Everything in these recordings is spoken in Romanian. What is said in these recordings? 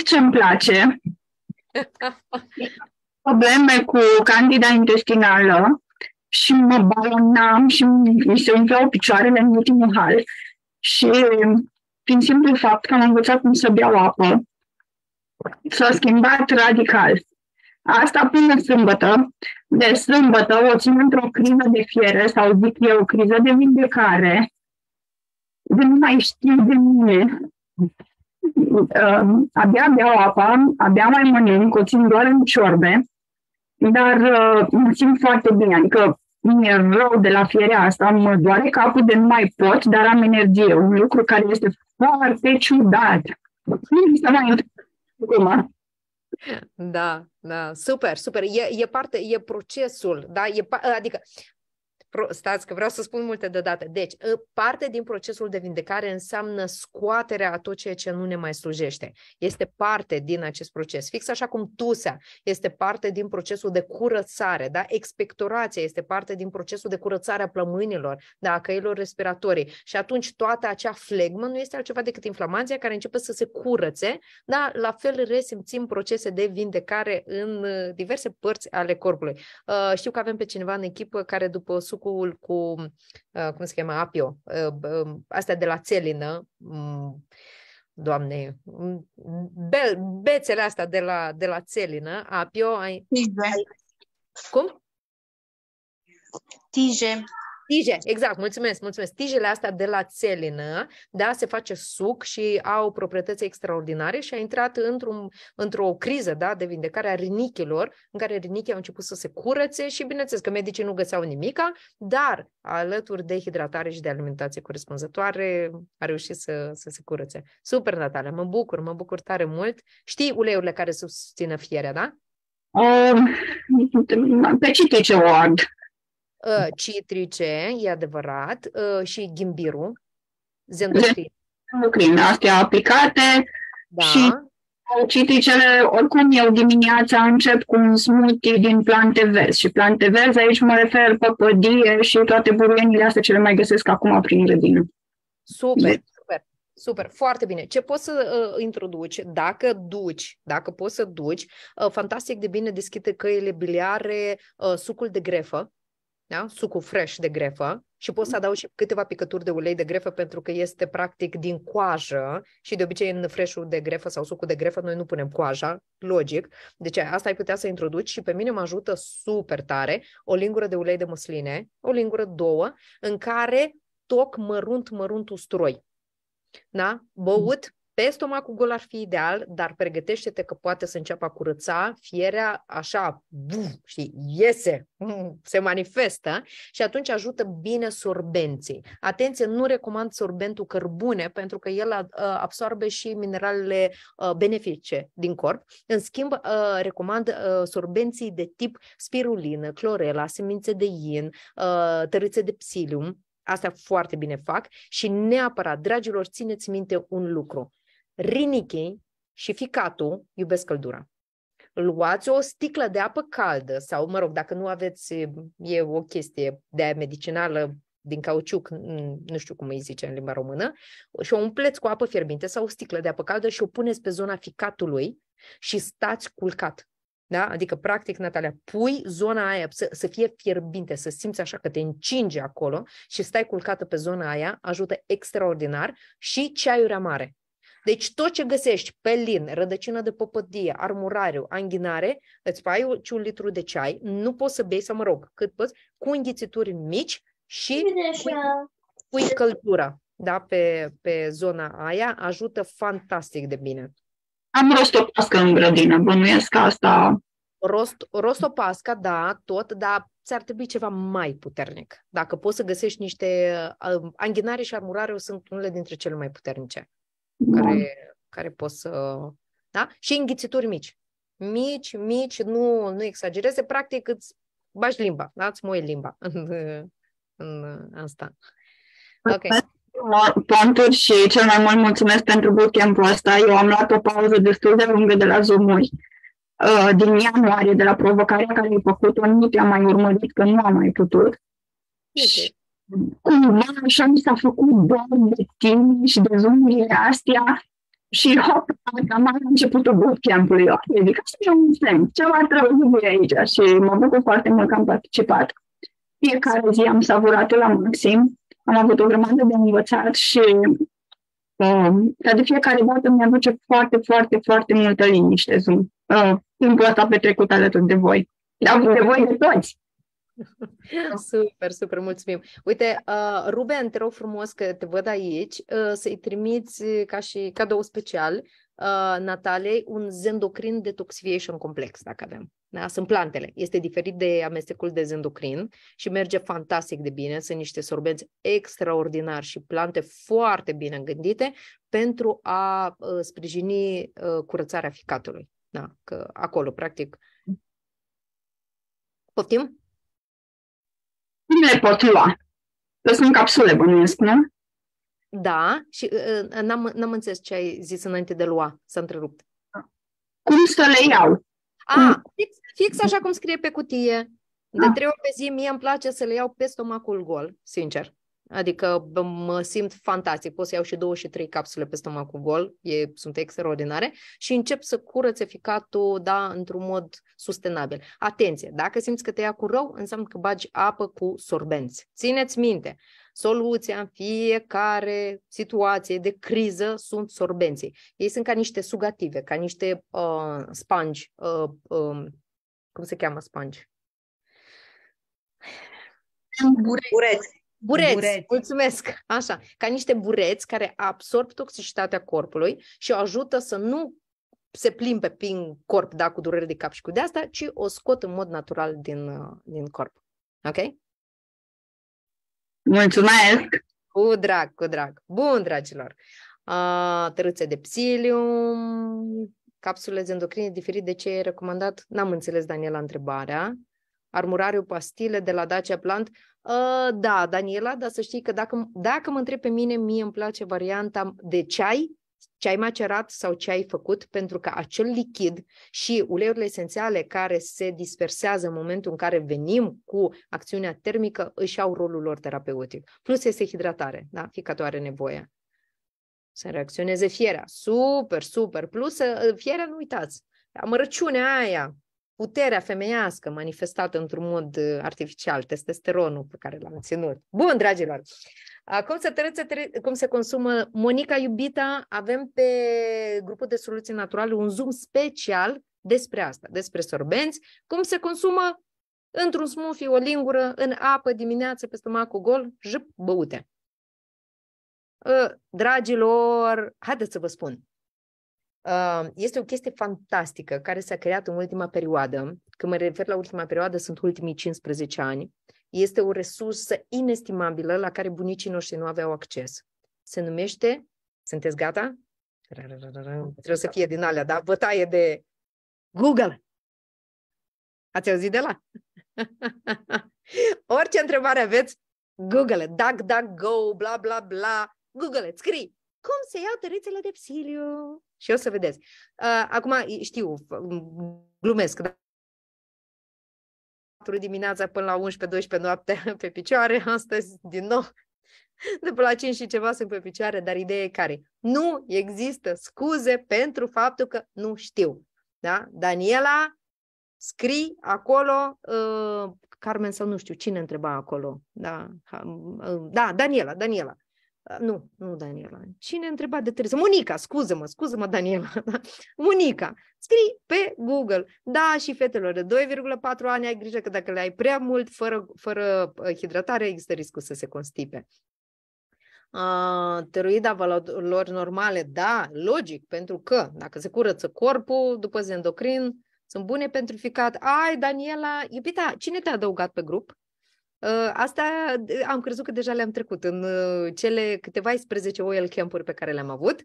ce îmi place. Probleme cu candida intestinală și mă balonam și mi se umpleau picioarele în ultimul hal. Și prin simplu fapt că am învățat cum să beau apă, s-a schimbat radical. Asta până sâmbătă. De sâmbătă o țin într-o criză de fiere sau zic eu, criză de vindecare, de nu mai știu de mine. Uh, abia beau apa, abia mai mănânc, o țin doar în ciorbe, dar uh, mă simt foarte bine. Adică mi-e rău de la fierea asta, mă doare capul de nu mai pot, dar am energie. Un lucru care este foarte ciudat. Da, da, super, super. E, e parte, e procesul, da? E, adică stați că vreau să spun multe deodată. Deci, ă, parte din procesul de vindecare înseamnă scoaterea a tot ceea ce nu ne mai slujește. Este parte din acest proces. Fix așa cum tusea este parte din procesul de curățare, da? Expectorația este parte din procesul de curățare a plămânilor, da? a căilor respiratorii. Și atunci toată acea flegmă nu este altceva decât inflamația care începe să se curățe, da? La fel resimțim procese de vindecare în ă, diverse părți ale corpului. Ă, știu că avem pe cineva în echipă care după suc sucul cu, uh, cum se cheamă, apio, uh, um, astea de la țelină, mm, doamne, mm, be, bețele astea de la, de la țelină, apio, ai... Tige. Cum? Tije. Tije, exact, mulțumesc, mulțumesc. Tijele astea de la țelină, da, se face suc și au proprietăți extraordinare și a intrat într-un, într-o criză, da, de vindecare a rinichilor, în care rinichii au început să se curățe și bineînțeles că medicii nu găseau nimica, dar alături de hidratare și de alimentație corespunzătoare a reușit să, să se curățe. Super, Natalia, mă bucur, mă bucur tare mult. Știi uleiurile care susțină fierea, da? Um, pe ce o ard. Ă, mm. citrice, e adevărat, ă, și ghimbirul, zendocrin. Zendocrin, astea aplicate da. și citricele, oricum eu dimineața încep cu un smoothie din plante verzi și plante verzi, aici mă refer pădie și toate buruienile astea ce le mai găsesc acum prin grădină. Super, super, super, foarte bine. Ce poți să uh, introduci dacă duci, dacă poți să duci, uh, fantastic de bine deschide căile biliare, uh, sucul de grefă, da? sucul fresh de grefă și poți să mm. adaugi și câteva picături de ulei de grefă pentru că este practic din coajă și de obicei în freșul de grefă sau sucul de grefă noi nu punem coaja, logic. Deci asta ai putea să introduci și pe mine mă ajută super tare o lingură de ulei de măsline, o lingură, două, în care toc mărunt, mărunt usturoi. Da? Băut pe stomacul gol ar fi ideal, dar pregătește-te că poate să înceapă a curăța fierea așa, buf, știi, iese, mm, se manifestă și atunci ajută bine sorbenții. Atenție, nu recomand sorbentul cărbune pentru că el uh, absorbe și mineralele uh, benefice din corp. În schimb, uh, recomand sorbenții de tip spirulină, clorela, semințe de in, tărâțe de psilium, Asta foarte bine fac și neapărat, dragilor, țineți minte un lucru rinichi și ficatul iubesc căldura. Luați o sticlă de apă caldă sau, mă rog, dacă nu aveți, e o chestie de medicinală din cauciuc, nu știu cum îi zice în limba română, și o umpleți cu apă fierbinte sau o sticlă de apă caldă și o puneți pe zona ficatului și stați culcat. Da? Adică, practic, Natalia, pui zona aia să, să fie fierbinte, să simți așa că te încinge acolo și stai culcată pe zona aia, ajută extraordinar și ceaiuri amare. Deci tot ce găsești, pelin, rădăcină de păpădie, armurariu, anghinare, îți și un litru de ceai, nu poți să bei, să mă rog, cât poți, cu înghițituri mici și cu pui căldura da, pe, pe zona aia, ajută fantastic de bine. Am rostopasca în grădină, bănuiesc asta... Rost, rostopasca, da, tot, dar ți-ar trebui ceva mai puternic. Dacă poți să găsești niște... Uh, anghinare și armurare sunt unele dintre cele mai puternice. Da. care, care poți să... Da? Și înghițituri mici. Mici, mici, nu, nu exagereze. Practic îți bași limba, da? îți moi limba în, în, în asta. Ok. Ponturi și cel mai mult mulțumesc pentru bootcamp-ul ăsta. Eu am luat o pauză destul de lungă de la Zoom-uri uh, din ianuarie, de la provocarea care ai făcut-o, te am mai urmărit, că nu am mai putut. Okay. Și cumva așa mi s-a făcut dor de tine și de zumurile astea și hop, cam am început o bootcamp lui eu. Zic, asta e un plan, ceva trebuie aici și mă bucur foarte mult că am participat. Fiecare zi am savurat la maxim, am avut o grămadă de învățat și um, dar de fiecare dată mi-aduce foarte, foarte, foarte multă liniște Zoom. Uh, timpul ăsta petrecut alături de voi. Am voi de toți. Super, super, mulțumim. Uite, uh, Ruben, te rog frumos că te văd aici, uh, să-i trimiți ca și cadou special uh, Natalei un zendocrin detoxification complex, dacă avem. Da? Sunt plantele. Este diferit de amestecul de zendocrin și merge fantastic de bine. Sunt niște sorbenți extraordinari și plante foarte bine gândite pentru a uh, sprijini uh, curățarea ficatului. Da? Că acolo, practic. Mm. Poftim? Cum le pot lua? Că sunt capsule, bănuiesc, nu? Da, și uh, uh, n-am, n-am înțeles ce ai zis înainte de lua, s-a întrerupt. Cum să le iau? A, fix, fix așa cum scrie pe cutie. De ah. trei ori pe zi, mie îmi place să le iau pe stomacul gol, sincer. Adică mă simt fantastic, pot să iau și două și trei capsule pe stomacul gol, e, sunt extraordinare și încep să curăț eficatul, da, într-un mod sustenabil. Atenție, dacă simți că te ia cu rău, înseamnă că bagi apă cu sorbenți. Țineți minte, soluția în fiecare situație de criză sunt sorbenții. Ei sunt ca niște sugative, ca niște uh, sponge, uh, uh, cum se cheamă sponge? Bureți. Bureți, bureți, mulțumesc, așa, ca niște bureți care absorb toxicitatea corpului și o ajută să nu se plimbe prin corp, da, cu durere de cap și cu de asta, ci o scot în mod natural din, uh, din corp. Ok? Mulțumesc! Cu drag, cu drag. Bun, dragilor. Uh, tărâțe de psilium, capsule endocrine diferit de ce e recomandat. N-am înțeles, Daniela, întrebarea. Armurariu pastile de la Dacia Plant. Uh, da, Daniela, dar să știi că dacă, dacă mă întreb pe mine, mie îmi place varianta de ceai, ceai macerat sau ceai făcut, pentru că acel lichid și uleiurile esențiale care se dispersează în momentul în care venim cu acțiunea termică își au rolul lor terapeutic. Plus este hidratare, da? Ficatul are nevoie să reacționeze fierea. Super, super. Plus, ă, fierea, nu uitați, amărăciunea aia puterea femeiască manifestată într-un mod uh, artificial, testosteronul pe care l-am ținut. Bun, dragilor! Cum se, trece, cum se consumă Monica Iubita? Avem pe grupul de soluții naturale un Zoom special despre asta, despre sorbenți, cum se consumă într-un smoothie, o lingură, în apă dimineață, pe stomacul gol, jup băute. Dragilor, haideți să vă spun, este o chestie fantastică care s-a creat în ultima perioadă. Când mă refer la ultima perioadă, sunt ultimii 15 ani. Este o resursă inestimabilă la care bunicii noștri nu aveau acces. Se numește, sunteți gata? Trebuie să fie din alea, da? Bătaie de Google. Ați auzit de la? Orice întrebare aveți, Google, duck, duck, go, bla, bla, bla, Google, scrii cum se iau tărâțele de psiliu. Și o să vedeți. Uh, acum, știu, glumesc, dar dimineața până la 11-12 noapte pe picioare, astăzi din nou de până la 5 și ceva sunt pe picioare, dar ideea e care? Nu există scuze pentru faptul că nu știu. Da? Daniela, scrii acolo, uh, Carmen sau nu știu cine întreba acolo. Da, uh, da Daniela, Daniela nu, nu Daniela. Cine întreba de Teresa? Monica, scuză-mă, scuză-mă, Daniela. Da. Monica, scrii pe Google. Da, și fetelor de 2,4 ani ai grijă că dacă le ai prea mult, fără, fără uh, hidratare, există riscul să se constipe. Uh, teroida valorilor normale, da, logic, pentru că dacă se curăță corpul, după zendocrin, sunt bune pentru ficat. Ai, Daniela, iubita, cine te-a adăugat pe grup? Ă, asta am crezut că deja le-am trecut în ă, cele câteva 11 oil camp-uri pe care le-am avut.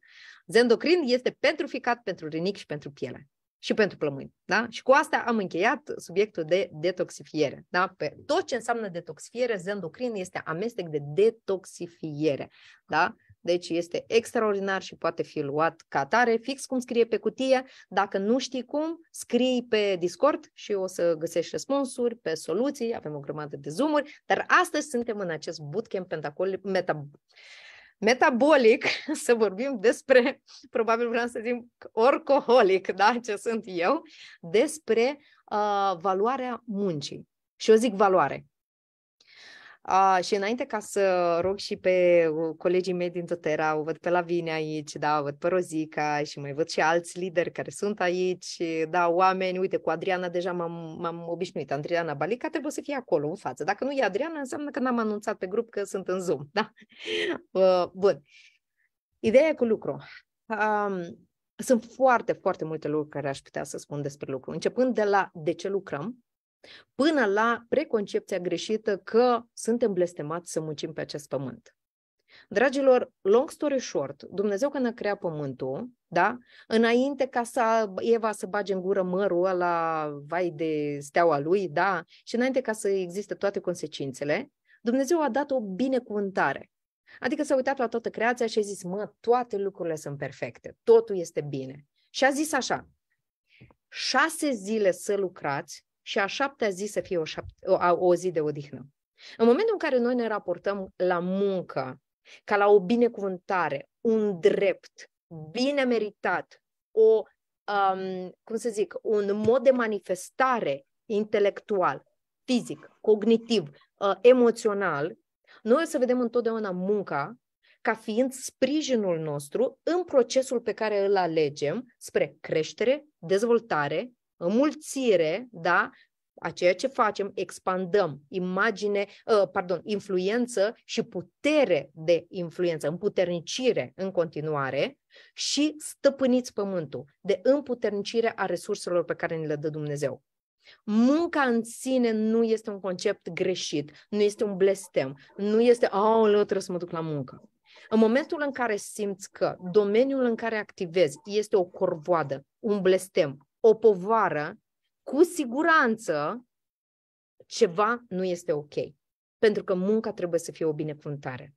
Zendocrin este pentru ficat, pentru rinic și pentru piele și pentru plămâni. Da? Și cu asta am încheiat subiectul de detoxifiere. Da? Pe tot ce înseamnă detoxifiere, zendocrin este amestec de detoxifiere. Da? Deci este extraordinar și poate fi luat ca tare, fix cum scrie pe cutie. Dacă nu știi cum, scrii pe Discord și o să găsești răspunsuri pe soluții, avem o grămadă de zoomuri, dar astăzi suntem în acest bootcamp pentacol meta, metabolic să vorbim despre, probabil vreau să zic orcoholic, da, ce sunt eu, despre uh, valoarea muncii. Și eu zic valoare, a, și înainte ca să rog și pe uh, colegii mei din Totera, o văd pe vine aici, da, o văd pe Rozica și mai văd și alți lideri care sunt aici, da, oameni, uite, cu Adriana deja m-am, m-am obișnuit, Adriana Balica trebuie să fie acolo în față. Dacă nu e Adriana, înseamnă că n-am anunțat pe grup că sunt în Zoom, da? Uh, bun. Ideea cu lucru. Um, sunt foarte, foarte multe lucruri care aș putea să spun despre lucru, începând de la de ce lucrăm, până la preconcepția greșită că suntem blestemați să muncim pe acest pământ. Dragilor, long story short, Dumnezeu când a creat pământul, da? Înainte ca să Eva să bage în gură mărul ăla, vai de steaua lui, da? Și înainte ca să existe toate consecințele, Dumnezeu a dat o binecuvântare. Adică s-a uitat la toată creația și a zis, mă, toate lucrurile sunt perfecte, totul este bine. Și a zis așa, șase zile să lucrați și a șaptea zi să fie o, șapte, o, o zi de odihnă. În momentul în care noi ne raportăm la muncă ca la o binecuvântare, un drept bine meritat, o, um, cum să zic, un mod de manifestare intelectual, fizic, cognitiv, uh, emoțional, noi o să vedem întotdeauna munca ca fiind sprijinul nostru în procesul pe care îl alegem spre creștere, dezvoltare, înmulțire, da, a ceea ce facem, expandăm imagine, uh, pardon, influență și putere de influență, împuternicire în continuare și stăpâniți pământul de împuternicire a resurselor pe care ni le dă Dumnezeu. Munca în sine nu este un concept greșit, nu este un blestem, nu este, aoleu, trebuie să mă duc la muncă. În momentul în care simți că domeniul în care activezi este o corvoadă, un blestem, o povară, cu siguranță ceva nu este ok. Pentru că munca trebuie să fie o binecuvântare.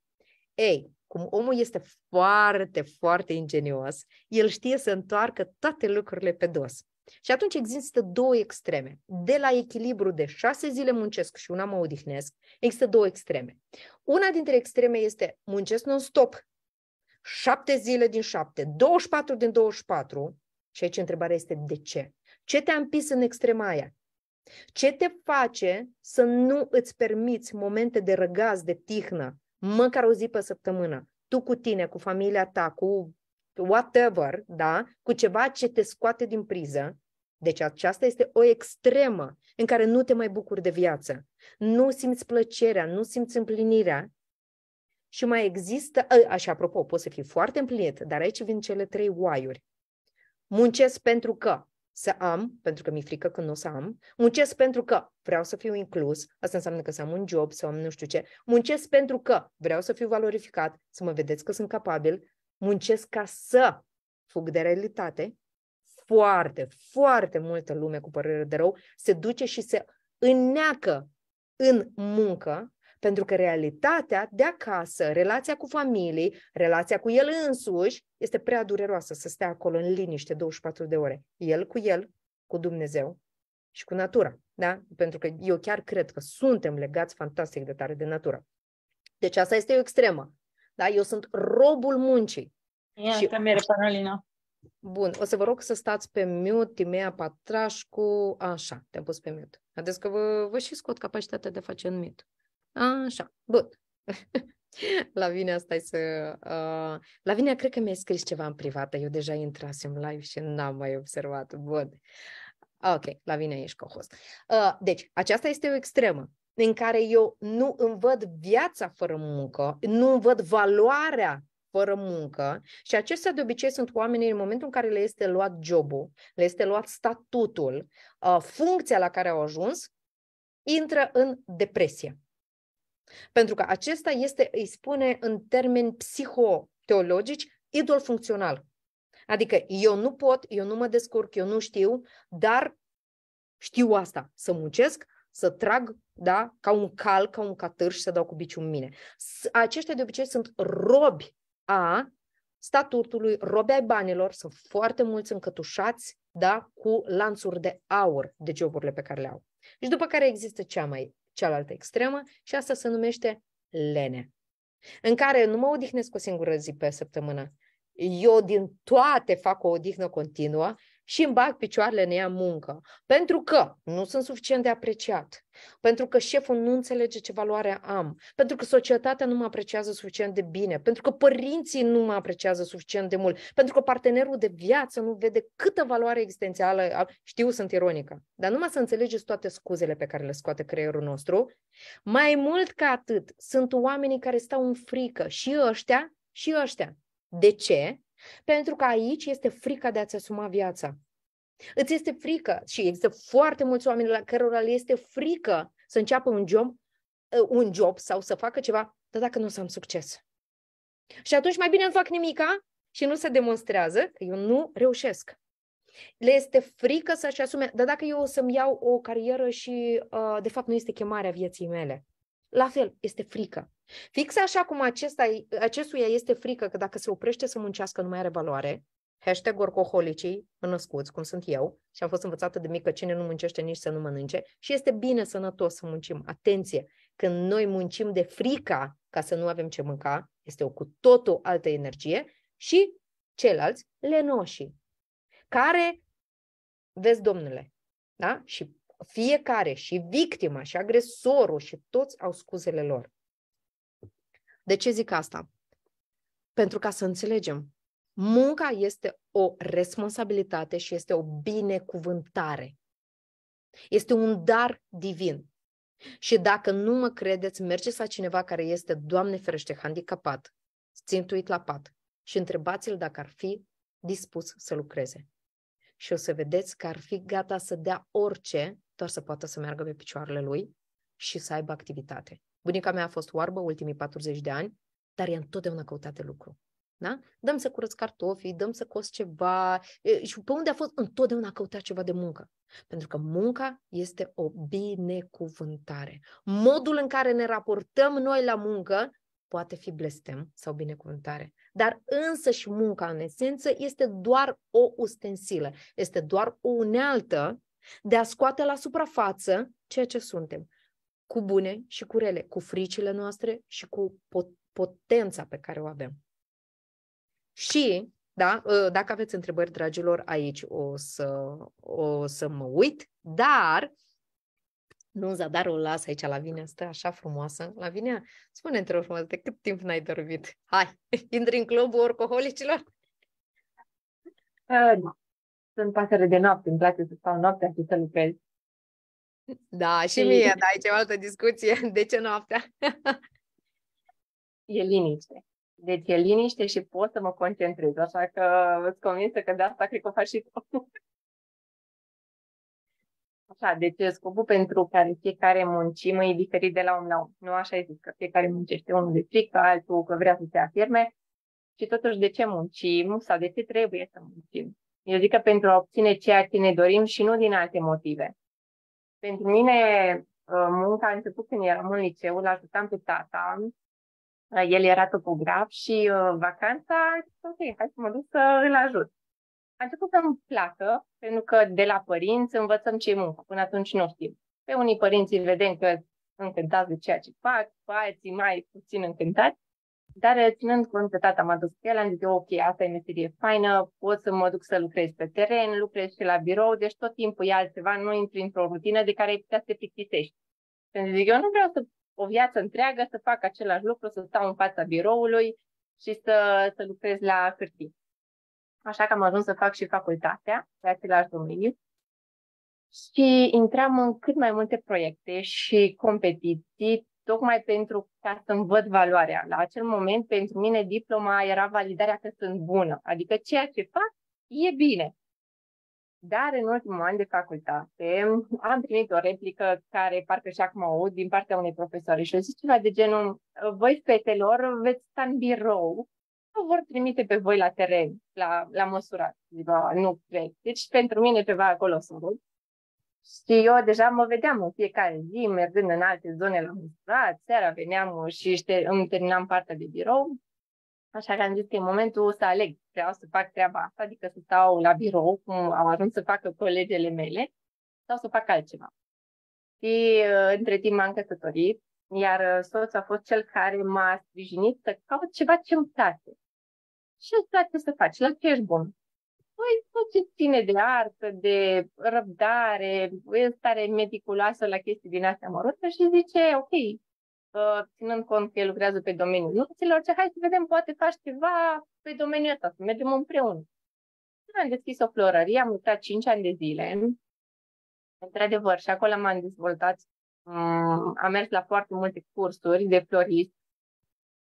Ei, cum omul este foarte, foarte ingenios, el știe să întoarcă toate lucrurile pe dos. Și atunci există două extreme. De la echilibru de șase zile muncesc și una mă odihnesc, există două extreme. Una dintre extreme este muncesc non-stop, șapte zile din șapte, 24 din 24, și aici întrebarea este de ce? Ce te-a împins în extrema aia? Ce te face să nu îți permiți momente de răgaz, de tihnă, măcar o zi pe săptămână, tu cu tine, cu familia ta, cu whatever, da? cu ceva ce te scoate din priză, deci aceasta este o extremă în care nu te mai bucuri de viață. Nu simți plăcerea, nu simți împlinirea. Și mai există, așa apropo, poți să fii foarte împlinit, dar aici vin cele trei oaiuri muncesc pentru că să am, pentru că mi-e frică că nu o să am, muncesc pentru că vreau să fiu inclus, asta înseamnă că să am un job sau am nu știu ce, muncesc pentru că vreau să fiu valorificat, să mă vedeți că sunt capabil, muncesc ca să fug de realitate, foarte, foarte multă lume cu părere de rău se duce și se înneacă în muncă pentru că realitatea de acasă, relația cu familii, relația cu el însuși, este prea dureroasă să stea acolo în liniște 24 de ore. El cu el, cu Dumnezeu și cu natura. Da? Pentru că eu chiar cred că suntem legați fantastic de tare de natură. Deci asta este o extremă. Da? Eu sunt robul muncii. Ia, și... camere, Carolina. Bun, o să vă rog să stați pe mute, Timea Patrașcu, așa, te-am pus pe mute. Haideți că vă, vă și scot capacitatea de a face în mute. Așa, bun. La vine asta să... Uh, vine. cred că mi-ai scris ceva în privată. Eu deja intrasem live și n-am mai observat. Bun. Ok, vine. ești co-host. Uh, deci, aceasta este o extremă în care eu nu îmi văd viața fără muncă, nu îmi văd valoarea fără muncă și acestea de obicei sunt oamenii în momentul în care le este luat jobul, le este luat statutul, uh, funcția la care au ajuns, intră în depresie. Pentru că acesta este, îi spune în termeni psihoteologici, idol funcțional. Adică eu nu pot, eu nu mă descurc, eu nu știu, dar știu asta, să muncesc, să trag, da, ca un cal, ca un catâr și să dau cu biciul în mine. Aceștia de obicei sunt robi a statutului, robe ai banilor, sunt foarte mulți încătușați, da, cu lanțuri de aur de joburile pe care le au. Și după care există cea mai cealaltă extremă, și asta se numește lene, în care nu mă odihnesc o singură zi pe săptămână. Eu din toate fac o odihnă continuă și îmi bag picioarele în ea muncă. Pentru că nu sunt suficient de apreciat, pentru că șeful nu înțelege ce valoare am, pentru că societatea nu mă apreciază suficient de bine, pentru că părinții nu mă apreciază suficient de mult, pentru că partenerul de viață nu vede câtă valoare existențială Știu, sunt ironică, dar numai să înțelegeți toate scuzele pe care le scoate creierul nostru. Mai mult ca atât, sunt oamenii care stau în frică și ăștia și ăștia. De ce? Pentru că aici este frica de a-ți asuma viața. Îți este frică și există foarte mulți oameni la cărora le este frică să înceapă un job, uh, un job sau să facă ceva, dar dacă nu o să am succes. Și atunci mai bine nu fac nimica și nu se demonstrează că eu nu reușesc. Le este frică să-și asume, dar dacă eu o să-mi iau o carieră și, uh, de fapt, nu este chemarea vieții mele. La fel, este frică. Fix așa cum acesta, acestuia este frică că dacă se oprește să muncească nu mai are valoare, hashtag orcoholicii născuți, cum sunt eu, și am fost învățată de mică cine nu muncește nici să nu mănânce, și este bine sănătos să muncim. Atenție, când noi muncim de frica ca să nu avem ce mânca, este o cu totul altă energie, și ceilalți lenoșii, care, vezi, domnule, da? și fiecare, și victima, și agresorul, și toți au scuzele lor. De ce zic asta? Pentru ca să înțelegem. Munca este o responsabilitate și este o binecuvântare. Este un dar divin. Și dacă nu mă credeți, mergeți la cineva care este, Doamne ferește, handicapat, țintuit la pat și întrebați-l dacă ar fi dispus să lucreze. Și o să vedeți că ar fi gata să dea orice, doar să poată să meargă pe picioarele lui și să aibă activitate. Bunica mea a fost oarbă ultimii 40 de ani, dar ea întotdeauna căutat de lucru. Da? Dăm să curăț cartofii, dăm să cos ceva și pe unde a fost întotdeauna a căutat ceva de muncă. Pentru că munca este o binecuvântare. Modul în care ne raportăm noi la muncă poate fi blestem sau binecuvântare. Dar însă și munca în esență este doar o ustensilă, este doar o unealtă de a scoate la suprafață ceea ce suntem cu bune și cu rele, cu fricile noastre și cu pot- potența pe care o avem. Și, da, ă, dacă aveți întrebări, dragilor, aici o să, o să mă uit, dar nu zadarul o las aici la vine, stă așa frumoasă. La vine, spune într-o frumoasă, de cât timp n-ai dormit? Hai, intri în clubul orcoholicilor? Uh, sunt pasăre de noapte, îmi place să stau noaptea și să lucrez. Da, și, și mie, dar aici e o altă discuție. De ce noaptea? e liniște. Deci e liniște și pot să mă concentrez, așa că îți convinsă că de asta cred că o faci și tu. Așa, deci scopul pentru care fiecare muncim e diferit de la om la om. Nu așa e zis, că fiecare muncește unul de frică, altul că vrea să se afirme. Și totuși de ce muncim sau de ce trebuie să muncim? Eu zic că pentru a obține ceea ce ne dorim și nu din alte motive. Pentru mine, ă, munca a început când eram în liceu, la ajutam pe tata, el era topograf și ă, vacanța, ok, hai să mă duc să îl ajut. A început să-mi placă, pentru că de la părinți învățăm ce muncă, până atunci nu știm. Pe unii părinți vedem că încântați de ceea ce fac, pe alții mai puțin încântați, dar ținând cont că tata m-a dus pe el, am zis, ok, asta e meserie faină, pot să mă duc să lucrez pe teren, lucrez și la birou, deci tot timpul e altceva, nu intri într-o rutină de care ai putea să te plictisești. Pentru zic, eu nu vreau să o viață întreagă să fac același lucru, să stau în fața biroului și să, să lucrez la hârtie. Așa că am ajuns să fac și facultatea pe același domeniu și intram în cât mai multe proiecte și competiții, tocmai pentru ca să-mi văd valoarea. La acel moment, pentru mine, diploma era validarea că sunt bună, adică ceea ce fac e bine. Dar în ultimul an de facultate am primit o replică care parcă și acum o aud din partea unei profesoare și o zice ceva de genul voi fetelor veți sta în birou nu vor trimite pe voi la teren, la, la măsurat. Zic, nu cred. Deci pentru mine ceva acolo sunt. Și eu deja mă vedeam în fiecare zi, mergând în alte zone la menstruat, seara veneam și îmi terminam partea de birou. Așa că am zis că e momentul să aleg, vreau să fac treaba asta, adică să stau la birou, cum au ajuns să facă colegele mele, sau să fac altceva. Și uh, între timp m-am căsătorit, iar uh, soțul a fost cel care m-a sprijinit să caut ceva ce îmi place. Ce îți place să faci? La ce ești bun? Păi tot ce ține de artă, de răbdare, e stare meticuloasă la chestii din astea mărută și zice, ok, ă, ținând cont că el lucrează pe domeniul nuților, ce hai să vedem, poate faci ceva pe domeniul ăsta, să mergem împreună. Am deschis o florărie, am lucrat 5 ani de zile, într-adevăr, și acolo m-am dezvoltat. Mm, am mers la foarte multe cursuri de florist,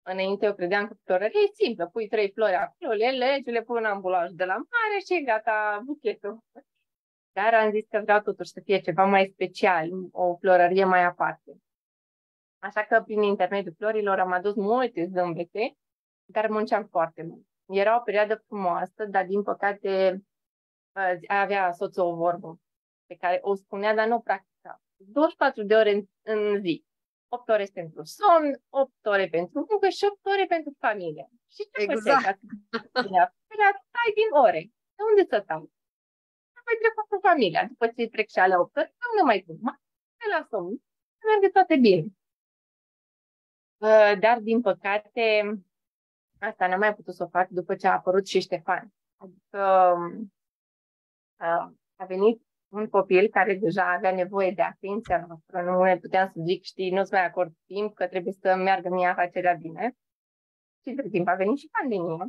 Înainte eu credeam că florăria e simplă, pui trei flori acolo, le legi, le pui în ambulaj de la mare și gata buchetul. Dar am zis că vreau totuși să fie ceva mai special, o florărie mai aparte. Așa că prin intermediul florilor am adus multe zâmbete, dar munceam foarte mult. Era o perioadă frumoasă, dar din păcate avea soțul o vorbă pe care o spunea, dar nu o practica. 24 de ore în, în zi. 8 ore pentru somn, 8 ore pentru muncă și 8 ore pentru familie. Și ce exact. Păi ca Stai din ore. De unde să stau? Să mai trec cu familia. După ce trec și alea 8 ore, nu mai duc. Mă la somn. Să Merge toate bine. Dar, din păcate, asta n-am mai putut să o fac după ce a apărut și Ștefan. Adică um, a venit un copil care deja avea nevoie de atenția noastră, nu ne puteam să zic, știi, nu-ți mai acord timp, că trebuie să meargă mie afacerea bine. Și de timp a venit și pandemia.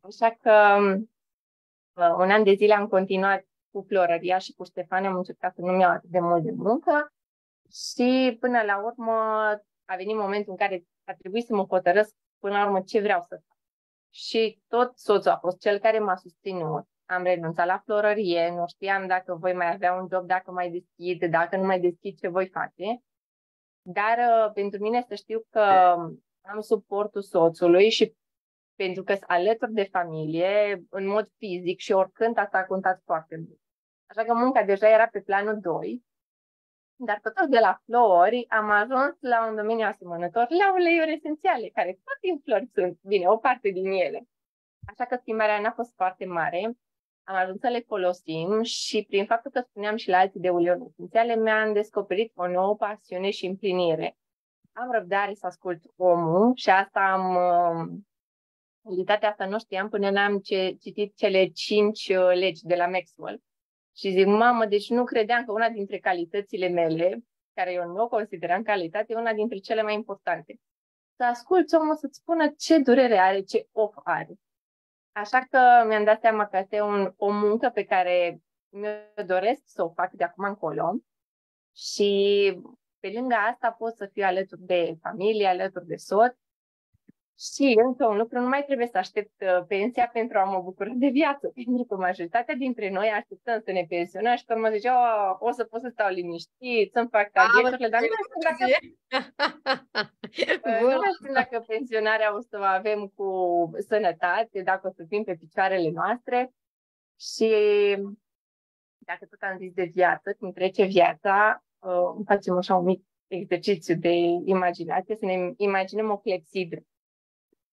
Așa că uh, un an de zile am continuat cu florăria și cu Ștefan, am încercat să nu-mi iau atât de mult de muncă și până la urmă a venit momentul în care a trebuit să mă hotărăsc până la urmă ce vreau să fac. Și tot soțul a fost cel care m-a susținut am renunțat la florărie, nu știam dacă voi mai avea un job, dacă mai deschid, dacă nu mai deschid, ce voi face. Dar uh, pentru mine să știu că am suportul soțului și pentru că sunt alături de familie, în mod fizic și oricând, asta a contat foarte mult. Așa că munca deja era pe planul 2, dar tot de la flori am ajuns la un domeniu asemănător, la uleiuri esențiale, care tot din flori sunt, bine, o parte din ele. Așa că schimbarea n-a fost foarte mare am ajuns să le folosim și prin faptul că spuneam și la alții de uleiuri esențiale, mi-am descoperit o nouă pasiune și împlinire. Am răbdare să ascult omul și asta am... Realitatea uh, asta nu știam până n-am ce, citit cele cinci uh, legi de la Maxwell. Și zic, mamă, deci nu credeam că una dintre calitățile mele, care eu nu o consideram calitate, una dintre cele mai importante. Să asculți omul să-ți spună ce durere are, ce of are. Așa că mi-am dat seama că este un, o muncă pe care mi-o doresc să o fac de acum încolo și pe lângă asta pot să fiu alături de familie, alături de soț și încă un lucru, nu mai trebuie să aștept uh, pensia pentru a mă bucura de viață, pentru că majoritatea dintre noi așteptăm să ne pensionăm și tot mă zice, o, oh, o să pot să stau liniștit, să-mi fac targeturile, dar nu știu dacă... nu știu dacă pensionarea o să o avem cu sănătate, dacă o să fim pe picioarele noastre și dacă tot am zis de viață, cum trece viața, uh, facem așa un mic exercițiu de imaginație, să ne imaginăm o clepsidră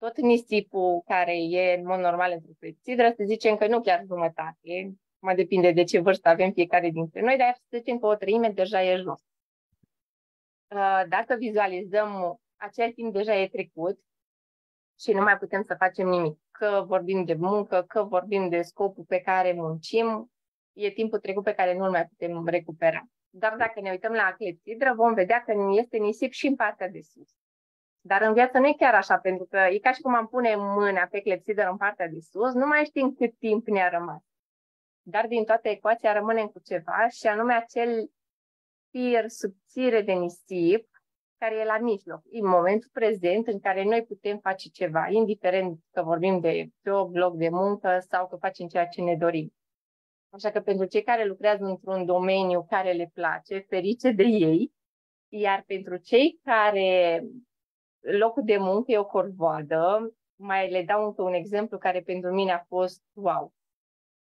tot nisipul care e în mod normal într-o clepsidră, să zicem că nu chiar jumătate, mă depinde de ce vârstă avem fiecare dintre noi, dar să zicem că o treime deja e jos. Uh, dacă vizualizăm, acel timp deja e trecut și nu mai putem să facem nimic. Că vorbim de muncă, că vorbim de scopul pe care muncim, e timpul trecut pe care nu-l mai putem recupera. Dar dacă ne uităm la clepsidră, vom vedea că este nisip și în partea de sus. Dar în viață nu e chiar așa, pentru că e ca și cum am pune mâna pe clepsidă în partea de sus, nu mai știm cât timp ne-a rămas. Dar din toată ecuația rămânem cu ceva și anume acel fir subțire de nisip care e la mijloc, în momentul prezent în care noi putem face ceva, indiferent că vorbim de job, loc de muncă sau că facem ceea ce ne dorim. Așa că pentru cei care lucrează într-un domeniu care le place, ferice de ei, iar pentru cei care locul de muncă e o corvoadă. Mai le dau încă un exemplu care pentru mine a fost wow.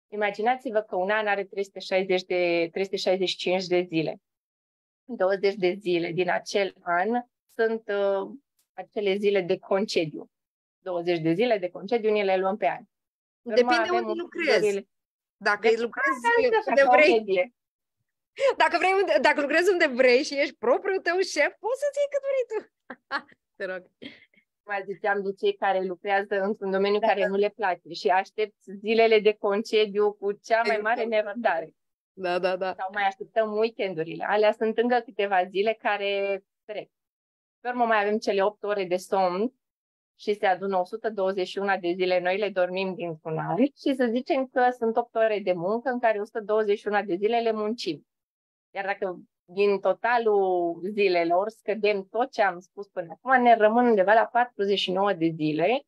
Imaginați-vă că un an are 360 de, 365 de zile. 20 de zile din acel an sunt uh, acele zile de concediu. 20 de zile de concediu ni le luăm pe an. Urmă Depinde unde lucrezi. Dacă deci, lucrezi da, da, unde vrei. Dacă, vrei unde, dacă lucrezi unde vrei și ești propriul tău șef, poți să-ți iei cât vrei tu. te rog. Mai ziceam de cei care lucrează într-un domeniu da. care nu le place și aștept zilele de concediu cu cea mai mare exact. nerăbdare. Da, da, da. Sau mai așteptăm weekendurile. Alea sunt încă câteva zile care trec. Pe urmă mai avem cele 8 ore de somn și se adună 121 de zile, noi le dormim dintr-un și să zicem că sunt 8 ore de muncă în care 121 de zile le muncim. Iar dacă din totalul zilelor, scădem tot ce am spus până acum, ne rămân undeva la 49 de zile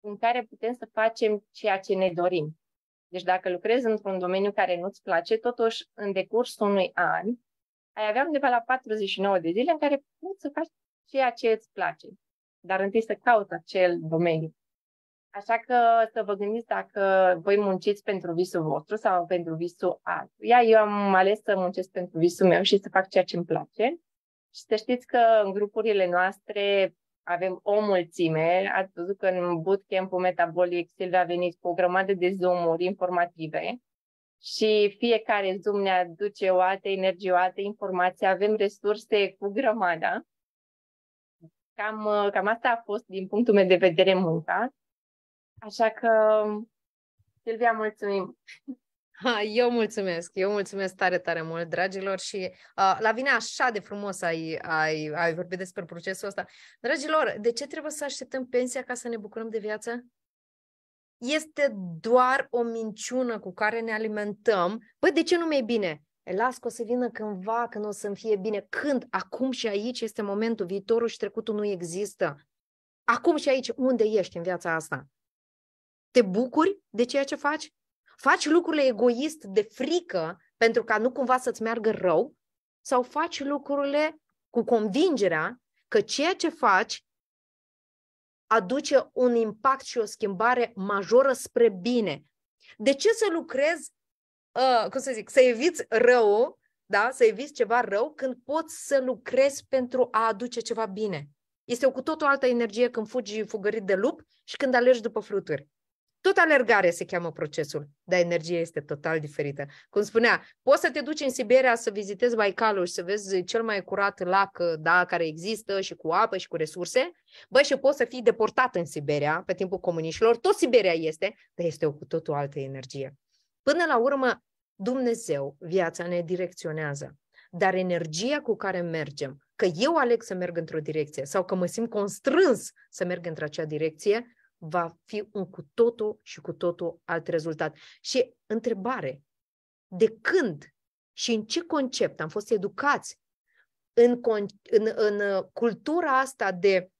în care putem să facem ceea ce ne dorim. Deci dacă lucrezi într-un domeniu care nu-ți place, totuși în decursul unui an, ai avea undeva la 49 de zile în care poți să faci ceea ce îți place. Dar întâi să cauți acel domeniu. Așa că să vă gândiți dacă voi munciți pentru visul vostru sau pentru visul altuia. Eu am ales să muncesc pentru visul meu și să fac ceea ce îmi place. Și să știți că în grupurile noastre avem o mulțime. Ați văzut că în bootcamp-ul metabolic Silvia a venit cu o grămadă de zoom-uri informative și fiecare zoom ne aduce o altă energie, o altă informație. Avem resurse cu grămada. Cam, cam asta a fost din punctul meu de vedere munca Așa că, Silvia, mulțumim! Eu mulțumesc, eu mulțumesc tare, tare mult, dragilor, și uh, la vine așa de frumos ai, ai, ai vorbit despre procesul ăsta. Dragilor, de ce trebuie să așteptăm pensia ca să ne bucurăm de viață? Este doar o minciună cu care ne alimentăm. Păi, de ce nu mai bine? Las că o să vină cândva, când o să-mi fie bine. Când? Acum și aici este momentul. Viitorul și trecutul nu există. Acum și aici, unde ești în viața asta? Te bucuri de ceea ce faci? Faci lucrurile egoist de frică pentru ca nu cumva să-ți meargă rău? Sau faci lucrurile cu convingerea că ceea ce faci aduce un impact și o schimbare majoră spre bine. De ce să lucrezi, uh, cum să zic, să eviți rău, da? să eviți ceva rău când poți să lucrezi pentru a aduce ceva bine? Este o cu totul altă energie când fugi fugărit de lup și când alergi după fluturi. Tot alergare se cheamă procesul, dar energia este total diferită. Cum spunea, poți să te duci în Siberia să vizitezi Baicalul și să vezi cel mai curat lac da, care există și cu apă și cu resurse, bă, și poți să fii deportat în Siberia pe timpul comuniștilor, tot Siberia este, dar este o cu totul altă energie. Până la urmă, Dumnezeu, viața ne direcționează, dar energia cu care mergem, că eu aleg să merg într-o direcție sau că mă simt constrâns să merg într-acea direcție, va fi un cu totul și cu totul alt rezultat. Și întrebare, de când și în ce concept am fost educați în, con- în, în uh, cultura asta de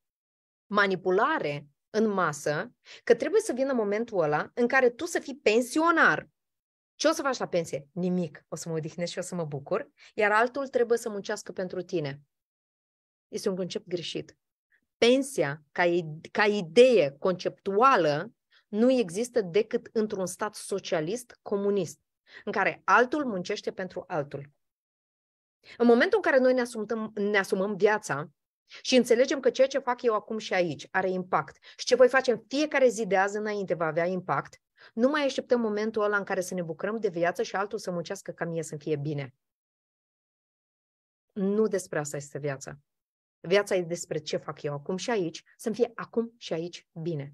manipulare în masă, că trebuie să vină momentul ăla în care tu să fii pensionar. Ce o să faci la pensie? Nimic. O să mă odihnesc și o să mă bucur. Iar altul trebuie să muncească pentru tine. Este un concept greșit pensia ca, ca idee conceptuală nu există decât într-un stat socialist comunist, în care altul muncește pentru altul. În momentul în care noi ne asumăm, ne asumăm viața și înțelegem că ceea ce fac eu acum și aici are impact și ce voi face în fiecare zi de azi înainte va avea impact, nu mai așteptăm momentul ăla în care să ne bucurăm de viață și altul să muncească ca mie să fie bine. Nu despre asta este viața. Viața e despre ce fac eu acum și aici, să-mi fie acum și aici bine.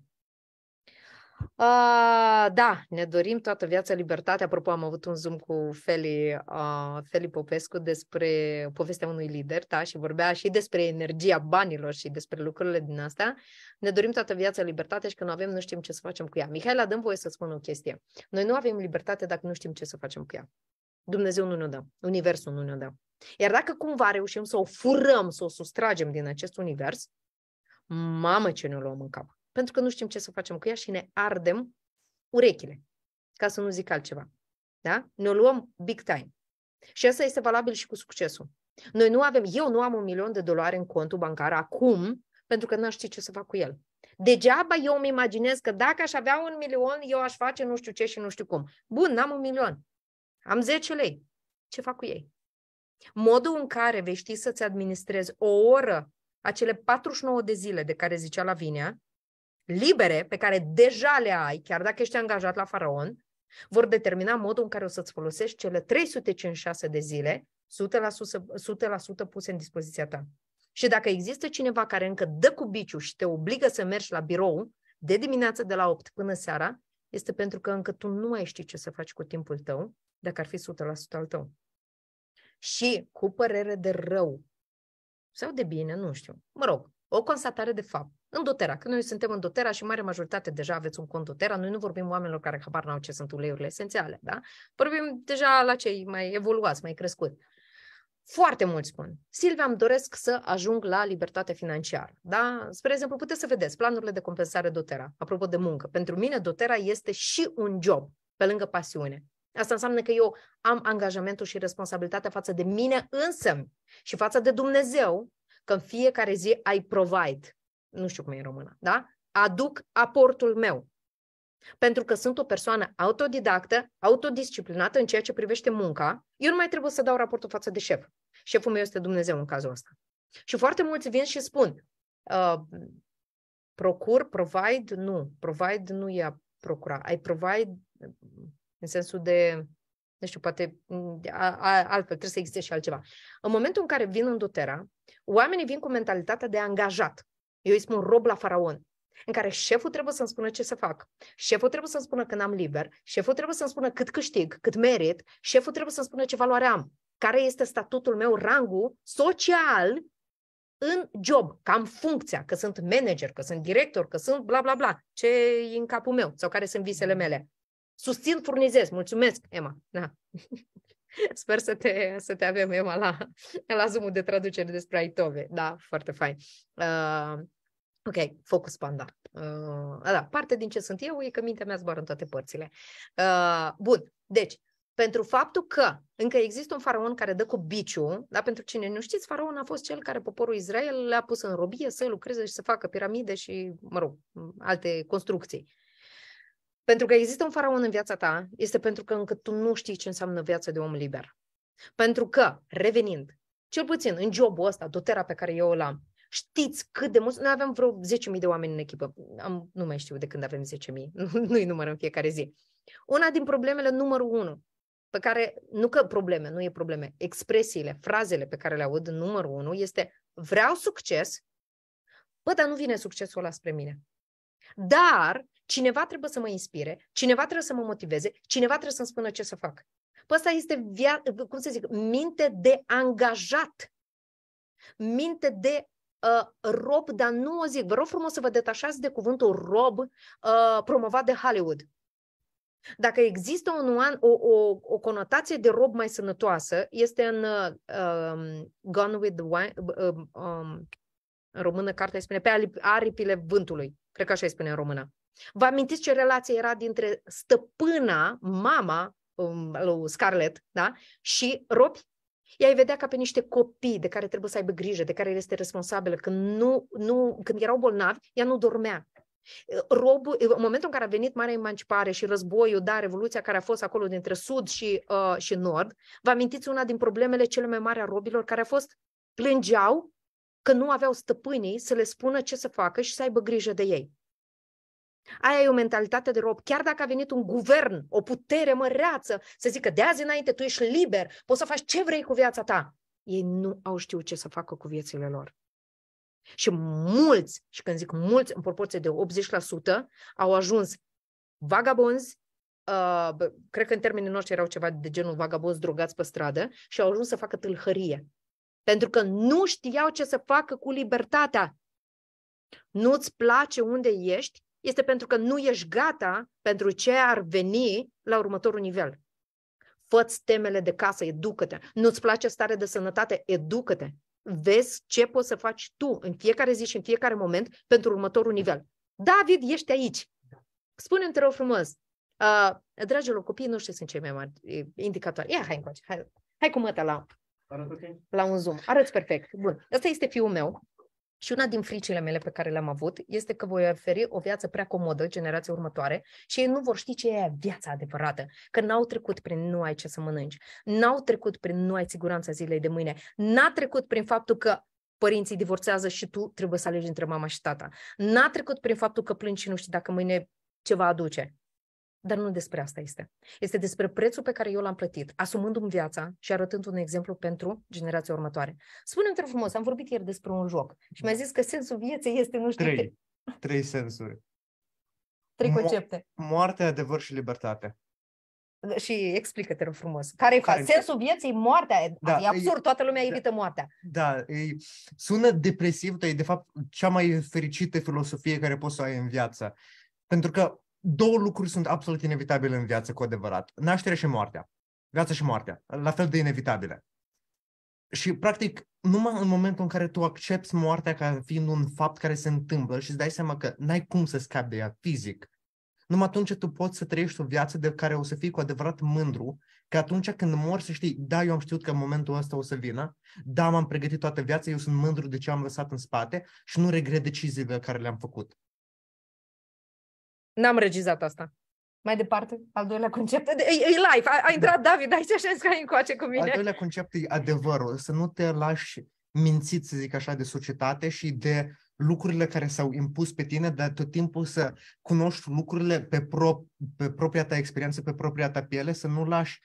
Uh, da, ne dorim toată viața libertate. Apropo, am avut un Zoom cu Feli, uh, Feli Popescu despre povestea unui lider da? și vorbea și despre energia banilor și despre lucrurile din astea. Ne dorim toată viața libertate și când nu avem, nu știm ce să facem cu ea. Mihaela, dăm voie să spun o chestie. Noi nu avem libertate dacă nu știm ce să facem cu ea. Dumnezeu nu ne-o dă, Universul nu ne-o dă. Iar dacă cumva reușim să o furăm, să o sustragem din acest univers, mamă ce ne luăm în cap. Pentru că nu știm ce să facem cu ea și ne ardem urechile, ca să nu zic altceva. Da? Ne luăm big time. Și asta este valabil și cu succesul. Noi nu avem, eu nu am un milion de dolari în contul bancar acum, pentru că n-aș ști ce să fac cu el. Degeaba eu îmi imaginez că dacă aș avea un milion, eu aș face nu știu ce și nu știu cum. Bun, n-am un milion. Am 10 lei. Ce fac cu ei? Modul în care vei ști să-ți administrezi o oră, acele 49 de zile de care zicea la vinea, libere, pe care deja le ai, chiar dacă ești angajat la faraon, vor determina modul în care o să-ți folosești cele 356 de zile, 100%, 100% puse în dispoziția ta. Și dacă există cineva care încă dă cu biciu și te obligă să mergi la birou de dimineață de la 8 până seara, este pentru că încă tu nu mai știi ce să faci cu timpul tău dacă ar fi 100% al tău. Și cu părere de rău sau de bine, nu știu, mă rog, o constatare de fapt. În Dotera, că noi suntem în Dotera și mare majoritate deja aveți un cont Dotera, noi nu vorbim oamenilor care habar n-au ce sunt uleiurile esențiale, da? Vorbim deja la cei mai evoluați, mai crescut. Foarte mulți spun, Silvia, îmi doresc să ajung la libertate financiară. Da? Spre exemplu, puteți să vedeți planurile de compensare Dotera, apropo de muncă. Pentru mine, Dotera este și un job, pe lângă pasiune. Asta înseamnă că eu am angajamentul și responsabilitatea față de mine însă și față de Dumnezeu, că în fiecare zi ai provide, nu știu cum e în română, da? Aduc aportul meu. Pentru că sunt o persoană autodidactă, autodisciplinată în ceea ce privește munca, eu nu mai trebuie să dau raportul față de șef. Șeful meu este Dumnezeu în cazul ăsta. Și foarte mulți vin și spun, uh, procur, provide, nu, provide nu e a procura, ai provide, în sensul de, nu știu, poate mm, a, a, altfel, trebuie să existe și altceva. În momentul în care vin în Dutera, oamenii vin cu mentalitatea de angajat. Eu îi spun rob la faraon în care șeful trebuie să-mi spună ce să fac, șeful trebuie să-mi spună când am liber, șeful trebuie să-mi spună cât câștig, cât merit, șeful trebuie să-mi spună ce valoare am, care este statutul meu, rangul social în job, că am funcția, că sunt manager, că sunt director, că sunt bla bla bla, ce e în capul meu sau care sunt visele mele. Susțin, furnizez. Mulțumesc, Emma. Da. Sper să te, să te avem, Emma, la, la zoom de traducere despre Aitove. Da, foarte fain. Uh, ok, focus panda. Uh, da, parte din ce sunt eu e că mintea mea zboară în toate părțile. Uh, bun, deci, pentru faptul că încă există un faraon care dă cu biciu, dar pentru cine nu știți, faraon a fost cel care poporul Israel l-a pus în robie să lucreze și să facă piramide și, mă rog, alte construcții. Pentru că există un faraon în viața ta, este pentru că încă tu nu știi ce înseamnă viața de om liber. Pentru că, revenind, cel puțin în jobul ăsta, dotera pe care eu o am, știți cât de mulți, noi avem vreo 10.000 de oameni în echipă, am, nu mai știu de când avem 10.000, nu-i numărăm fiecare zi. Una din problemele numărul unu, pe care, nu că probleme, nu e probleme, expresiile, frazele pe care le aud numărul unu este vreau succes, bă, dar nu vine succesul ăla spre mine. Dar Cineva trebuie să mă inspire, cineva trebuie să mă motiveze, cineva trebuie să-mi spună ce să fac. Păi asta este, via, cum să zic, minte de angajat, minte de uh, rob, dar nu o zic. Vă rog frumos să vă detașați de cuvântul rob uh, promovat de Hollywood. Dacă există o, nuan, o, o, o conotație de rob mai sănătoasă, este în uh, um, Gone with the Wind, uh, um, în română cartea spune pe aripile vântului. Cred că așa îi spune în română. Vă amintiți ce relație era dintre stăpâna, mama um, lui Scarlett, da? și robi? Ea îi vedea ca pe niște copii de care trebuie să aibă grijă, de care este responsabilă. Când, nu, nu, când erau bolnavi, ea nu dormea. Robul, în momentul în care a venit Marea Emancipare și războiul, da, revoluția care a fost acolo dintre sud și, uh, și nord, vă amintiți una din problemele cele mai mari a robilor care a fost? Plângeau că nu aveau stăpânii să le spună ce să facă și să aibă grijă de ei. Aia e o mentalitate de rob. Chiar dacă a venit un guvern, o putere măreață, să zică de azi înainte tu ești liber, poți să faci ce vrei cu viața ta. Ei nu au știut ce să facă cu viețile lor. Și mulți, și când zic mulți, în proporție de 80%, au ajuns vagabonzi, uh, cred că în termenii noștri erau ceva de genul vagabonzi drogați pe stradă, și au ajuns să facă tâlhărie. Pentru că nu știau ce să facă cu libertatea. Nu-ți place unde ești, este pentru că nu ești gata pentru ce ar veni la următorul nivel. Fă-ți temele de casă, educă-te. Nu-ți place stare de sănătate, educă-te. Vezi ce poți să faci tu în fiecare zi și în fiecare moment pentru următorul nivel. David, ești aici. Spune-mi, te rog frumos, uh, dragilor, copiii știu sunt cei mai mari indicatori. Ia, hai încoace, hai, hai cu măta la, la un zoom. Arăți perfect. Bun. Asta este fiul meu. Și una din fricile mele pe care le-am avut este că voi oferi o viață prea comodă generației următoare și ei nu vor ști ce e viața adevărată, că n-au trecut prin nu ai ce să mănânci, n-au trecut prin nu ai siguranța zilei de mâine, n-a trecut prin faptul că părinții divorțează și tu trebuie să alegi între mama și tata, n-a trecut prin faptul că plângi și nu știi dacă mâine ce va aduce. Dar nu despre asta este. Este despre prețul pe care eu l-am plătit, asumându-mi viața și arătând un exemplu pentru generația următoare. Spune-mi, te frumos, am vorbit ieri despre un joc și mi-a zis că sensul vieții este, nu știu... Trei, te... trei sensuri. Trei concepte. Mo- moarte, adevăr și libertate. Și explică-te rog frumos. Care e care... sensul vieții? Moartea. Da, e absurd, toată lumea da, moartea. Da, e, sună depresiv, dar e de fapt cea mai fericită filosofie care poți să ai în viață. Pentru că două lucruri sunt absolut inevitabile în viață, cu adevărat. Nașterea și moartea. Viața și moartea. La fel de inevitabile. Și, practic, numai în momentul în care tu accepti moartea ca fiind un fapt care se întâmplă și îți dai seama că n-ai cum să scapi de ea fizic, numai atunci tu poți să trăiești o viață de care o să fii cu adevărat mândru, că atunci când mor să știi, da, eu am știut că în momentul ăsta o să vină, da, m-am pregătit toată viața, eu sunt mândru de ce am lăsat în spate și nu regret deciziile care le-am făcut. N-am regizat asta. Mai departe, al doilea concept. E, e live, a, a intrat da. David aici și a zis că ai încoace cu mine. Al doilea concept e adevărul, să nu te lași mințit, să zic așa, de societate și de lucrurile care s-au impus pe tine, dar tot timpul să cunoști lucrurile pe, pro- pe propria ta experiență, pe propria ta piele, să nu lași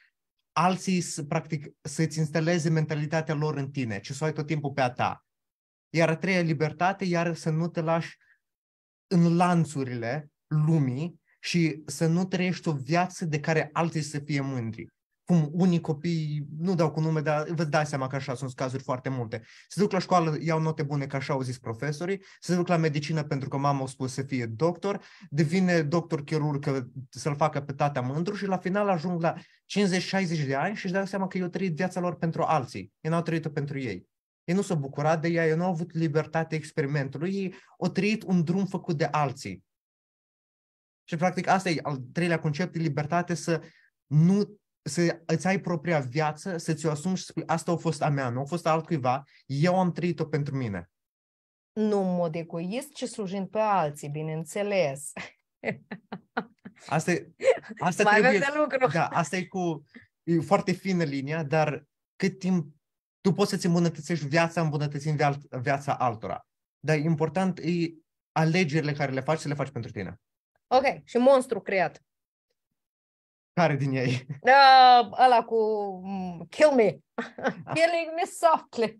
alții să, practic, să-ți instaleze mentalitatea lor în tine, ci să o ai tot timpul pe a ta. Iar a treia libertate, iar să nu te lași în lanțurile lumii și să nu trăiești o viață de care alții să fie mândri. Cum unii copii, nu dau cu nume, dar vă dați seama că așa sunt cazuri foarte multe. Se duc la școală, iau note bune, că așa au zis profesorii, se duc la medicină pentru că mama a spus să fie doctor, devine doctor chirurg să-l facă pe tata mândru și la final ajung la 50-60 de ani și își dau seama că eu trăit viața lor pentru alții. Ei nu au trăit-o pentru ei. Ei nu s-au bucurat de ea, ei nu au avut libertatea experimentului, ei au trăit un drum făcut de alții. Și practic asta e al treilea concept, libertate să nu să îți ai propria viață, să ți-o asumi și să spui asta a fost a mea, nu a fost altcuiva, eu am trăit-o pentru mine. Nu în mod egoist, ci slujind pe alții, bineînțeles. Asta e, asta Mai trebuie, lucru. Da, asta e cu e foarte fină linia, dar cât timp tu poți să-ți îmbunătățești viața îmbunătățind viața altora. Dar important e alegerile care le faci să le faci pentru tine. Ok, și monstru creat. Care din ei? Uh, ăla cu mm, kill me. Killing me softly.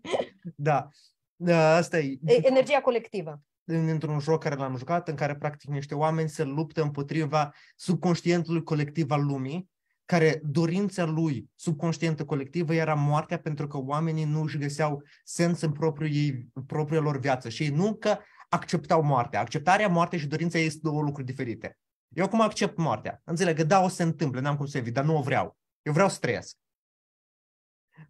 da. da asta e. Energia colectivă într-un joc care l-am jucat, în care practic niște oameni se luptă împotriva subconștientului colectiv al lumii, care dorința lui subconștientă colectivă era moartea pentru că oamenii nu își găseau sens în propriul ei, propria lor viață și ei nu că acceptau moartea. Acceptarea moartei și dorința ei două lucruri diferite. Eu acum accept moartea. Înțeleg că da, o se întâmple, n-am cum să evit, dar nu o vreau. Eu vreau să trăiesc.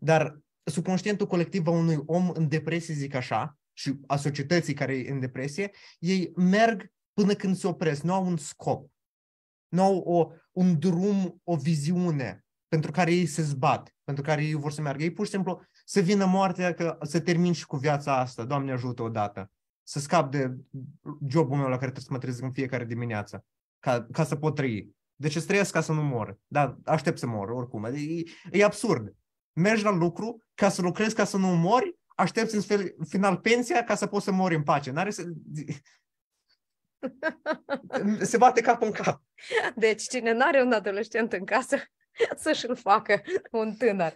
Dar subconștientul colectiv a unui om în depresie, zic așa, și a societății care e în depresie, ei merg până când se opresc, nu au un scop, nu au o, un drum, o viziune pentru care ei se zbat, pentru care ei vor să meargă. Ei pur și simplu să vină moartea, că să termin și cu viața asta, Doamne ajută odată să scap de jobul meu la care trebuie să mă trezesc în fiecare dimineață, ca, ca să pot trăi. Deci îți trăiesc ca să nu mor. Da, aștept să mor, oricum. E, e absurd. Mergi la lucru ca să lucrezi ca să nu mori, aștepți în fel, final pensia ca să poți să mori în pace. N-are să... Se bate cap în cap. Deci cine n-are un adolescent în casă, să-și-l facă un tânăr.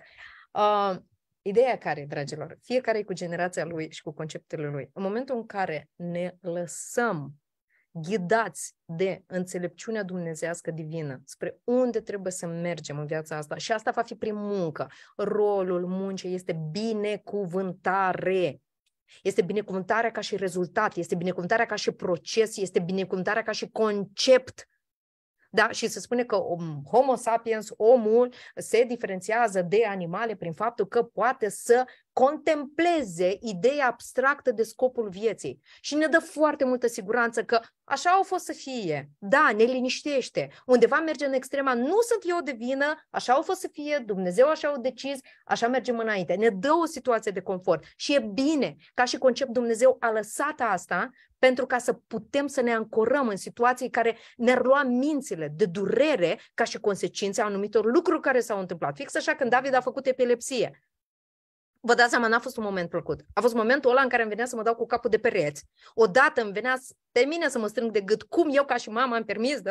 Uh, Ideea care, dragilor, fiecare e cu generația lui și cu conceptele lui. În momentul în care ne lăsăm ghidați de înțelepciunea dumnezească divină, spre unde trebuie să mergem în viața asta. Și asta va fi prin muncă. Rolul muncii este binecuvântare. Este binecuvântarea ca și rezultat, este binecuvântarea ca și proces, este binecuvântarea ca și concept da? Și se spune că Homo sapiens, omul, se diferențiază de animale prin faptul că poate să contempleze ideea abstractă de scopul vieții și ne dă foarte multă siguranță că așa au fost să fie. Da, ne liniștește. Undeva merge în extrema, nu sunt eu de vină, așa au fost să fie, Dumnezeu așa au decis, așa mergem înainte. Ne dă o situație de confort și e bine, ca și concept Dumnezeu a lăsat asta pentru ca să putem să ne ancorăm în situații care ne-ar lua mințile de durere ca și consecințe a anumitor lucruri care s-au întâmplat. Fix așa când David a făcut epilepsie. Vă dați seama, n-a fost un moment plăcut. A fost momentul ăla în care îmi venea să mă dau cu capul de pereți. Odată îmi venea pe mine să mă strâng de gât, cum eu ca și mama am permis, de,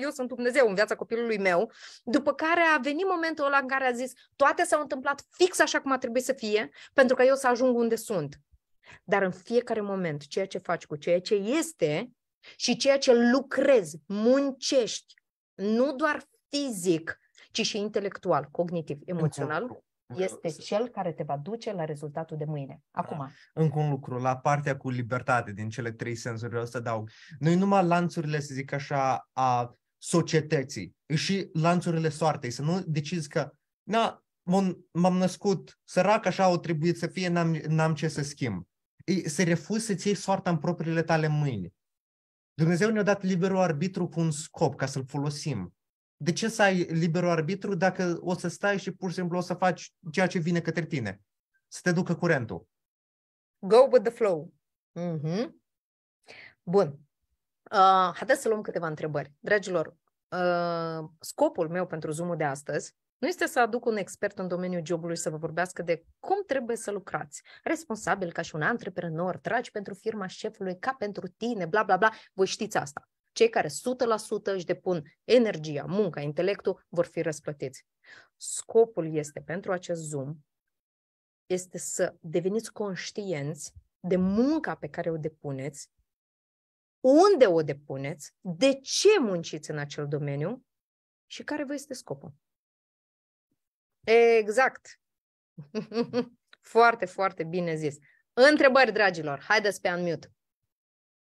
eu sunt Dumnezeu în viața copilului meu. După care a venit momentul ăla în care a zis, toate s-au întâmplat fix așa cum a trebuit să fie, pentru că eu să ajung unde sunt. Dar în fiecare moment, ceea ce faci cu ceea ce este și ceea ce lucrezi, muncești, nu doar fizic, ci și intelectual, cognitiv, emoțional, este cel care te va duce la rezultatul de mâine. Da. Acum. Da. Încă un lucru, la partea cu libertate, din cele trei sensuri, o să dau. Noi numai lanțurile, să zic așa, a societății și lanțurile soartei, să nu decizi că na, m-am născut sărac, așa au trebuit să fie, n-am, n-am ce să schimb. E, să refuzi să-ți iei soarta în propriile tale mâini. Dumnezeu ne-a dat liberul arbitru cu un scop, ca să-l folosim de ce să ai liberul arbitru dacă o să stai și pur și simplu o să faci ceea ce vine către tine? Să te ducă curentul. Go with the flow. Mm-hmm. Bun. Uh, haideți să luăm câteva întrebări. Dragilor, uh, scopul meu pentru zoom de astăzi nu este să aduc un expert în domeniul jobului să vă vorbească de cum trebuie să lucrați. Responsabil ca și un antreprenor, tragi pentru firma șefului, ca pentru tine, bla bla bla, voi știți asta. Cei care 100% își depun energia, munca, intelectul vor fi răsplătiți. Scopul este pentru acest Zoom este să deveniți conștienți de munca pe care o depuneți, unde o depuneți, de ce munciți în acel domeniu și care vă este scopul. Exact. Foarte, foarte bine zis. Întrebări, dragilor. Haideți pe unmute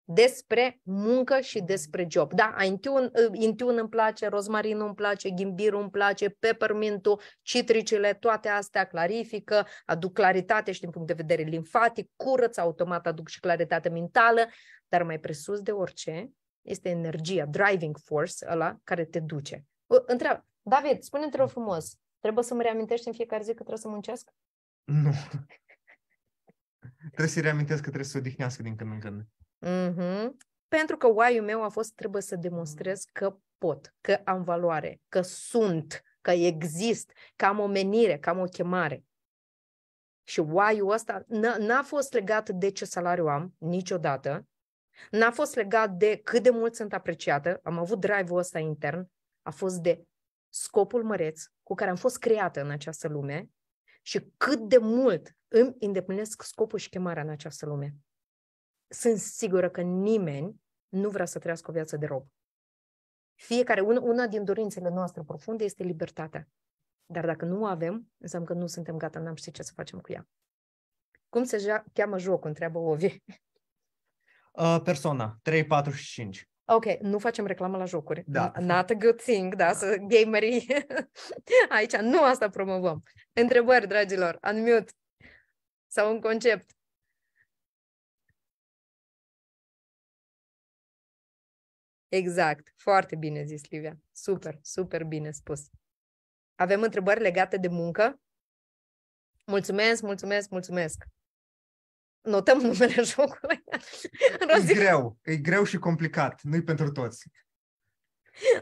despre muncă și mm. despre job. Da, intiun, intiun îmi place, rozmarinul îmi place, ghimbirul îmi place, peppermintul, citricele, toate astea clarifică, aduc claritate și din punct de vedere limfatic, curăț, automat aduc și claritate mentală, dar mai presus de orice este energia, driving force ăla care te duce. Întreabă, David, spune-te mm. frumos, trebuie să mă reamintești în fiecare zi că trebuie să muncesc? Nu. trebuie să-i reamintesc că trebuie să odihnească din când în când. Mm-hmm. Pentru că why meu a fost trebuie să demonstrez mm. că pot, că am valoare, că sunt, că exist, că am o menire, că am o chemare. Și why-ul ăsta n- n-a fost legat de ce salariu am, niciodată. N-a fost legat de cât de mult sunt apreciată. Am avut drive-ul ăsta intern. A fost de scopul măreț cu care am fost creată în această lume și cât de mult îmi îndeplinesc scopul și chemarea în această lume sunt sigură că nimeni nu vrea să trăiască o viață de rob. Fiecare, una, una din dorințele noastre profunde este libertatea. Dar dacă nu o avem, înseamnă că nu suntem gata, n-am ști ce să facem cu ea. Cum se ja- cheamă jocul, întreabă Ovi. Uh, persona, 3, 4 și 5. Ok, nu facem reclamă la jocuri. Da. Not a good thing, da, să gamerii. Aici nu asta promovăm. Întrebări, dragilor, unmute sau un concept. Exact, foarte bine zis, Livia. Super, super bine spus. Avem întrebări legate de muncă? Mulțumesc, mulțumesc, mulțumesc. Notăm numele jocului. E greu, e greu și complicat, nu-i pentru toți.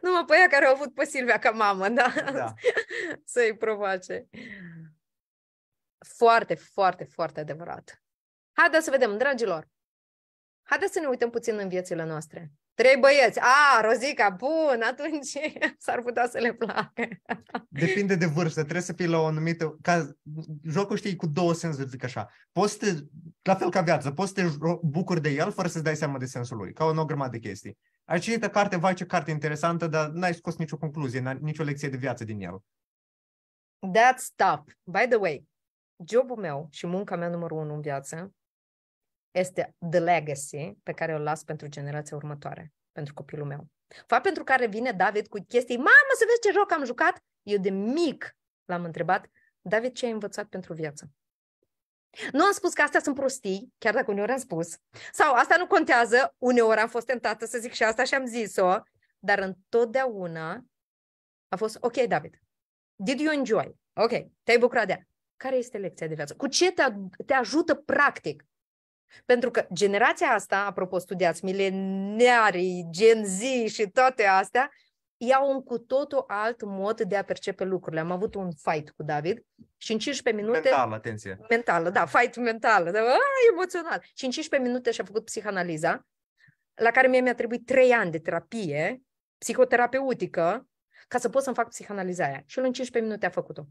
Nu, mă păia care au avut pe Silvia ca mamă, da? da. Să-i provoace. Foarte, foarte, foarte adevărat. Haideți să vedem, dragilor. Haideți să ne uităm puțin în viețile noastre. Trei băieți. A, Rozica, bun, atunci s-ar putea să le placă. Depinde de vârstă, trebuie să fii la o anumită... Ca, jocul știi cu două sensuri, zic așa. Poți te, la fel ca viață, poți să te bucuri de el fără să-ți dai seama de sensul lui, ca o grămadă de chestii. Ai citit carte, vai ce carte interesantă, dar n-ai scos nicio concluzie, nicio lecție de viață din el. That's tough. By the way, jobul meu și munca mea numărul unu în viață este the legacy pe care o las pentru generația următoare, pentru copilul meu. Fapt pentru care vine David cu chestii, mamă, să vezi ce joc am jucat? Eu de mic l-am întrebat, David, ce ai învățat pentru viață? Nu am spus că astea sunt prostii, chiar dacă uneori am spus. Sau asta nu contează, uneori am fost tentată să zic și asta și am zis-o, dar întotdeauna a fost, ok, David, did you enjoy? Ok, te-ai bucurat de Care este lecția de viață? Cu ce te, te ajută practic? Pentru că generația asta, apropo, studiați, mileniarii, Gen Z și toate astea, iau un cu totul alt mod de a percepe lucrurile. Am avut un fight cu David și în 15 minute... Mentală, atenție. Mentală, da, fight mentală, da, a, emoțional. Și în 15 minute și-a făcut psihanaliza, la care mie mi-a trebuit 3 ani de terapie psihoterapeutică ca să pot să-mi fac aia. Și el în 15 minute a făcut-o.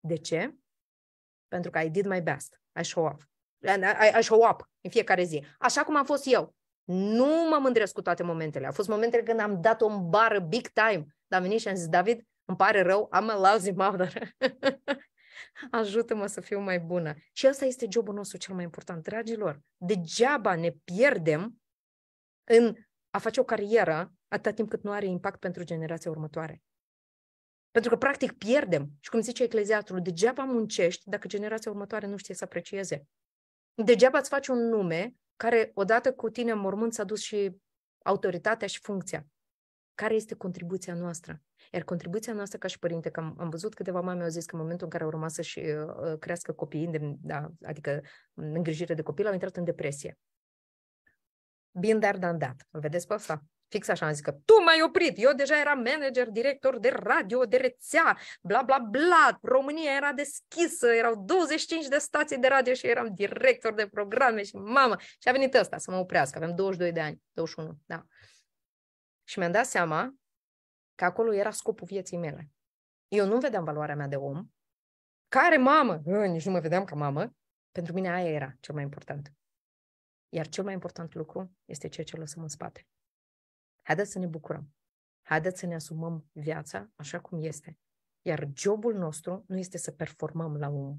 De ce? Pentru că I did my best. I show off aș show up în fiecare zi, așa cum am fost eu. Nu mă mândresc cu toate momentele. Au fost momentele când am dat o în bară big time, dar am venit și am zis, David, îmi pare rău, am a lousy mother. Ajută-mă să fiu mai bună. Și asta este jobul nostru cel mai important, dragilor. Degeaba ne pierdem în a face o carieră atâta timp cât nu are impact pentru generația următoare. Pentru că, practic, pierdem. Și cum zice Ecleziatul, degeaba muncești dacă generația următoare nu știe să aprecieze Degeaba îți faci un nume care, odată cu tine în mormânt, s-a dus și autoritatea și funcția. Care este contribuția noastră? Iar contribuția noastră ca și părinte, că am, am văzut câteva mame au zis că în momentul în care au rămas să-și uh, uh crească copiii, de, da, adică în îngrijire de copil, au intrat în depresie. Bine dar done that. vedeți pe asta? Fix așa am zis că tu m-ai oprit, eu deja eram manager, director de radio, de rețea, bla bla bla, România era deschisă, erau 25 de stații de radio și eram director de programe și mamă. Și a venit ăsta să mă oprească, avem 22 de ani, 21, da. Și mi-am dat seama că acolo era scopul vieții mele. Eu nu vedeam valoarea mea de om, care mamă, eu ă, nici nu mă vedeam ca mamă, pentru mine aia era cel mai important. Iar cel mai important lucru este ceea ce lăsăm în spate. Haideți să ne bucurăm. Haideți să ne asumăm viața așa cum este. Iar jobul nostru nu este să performăm la o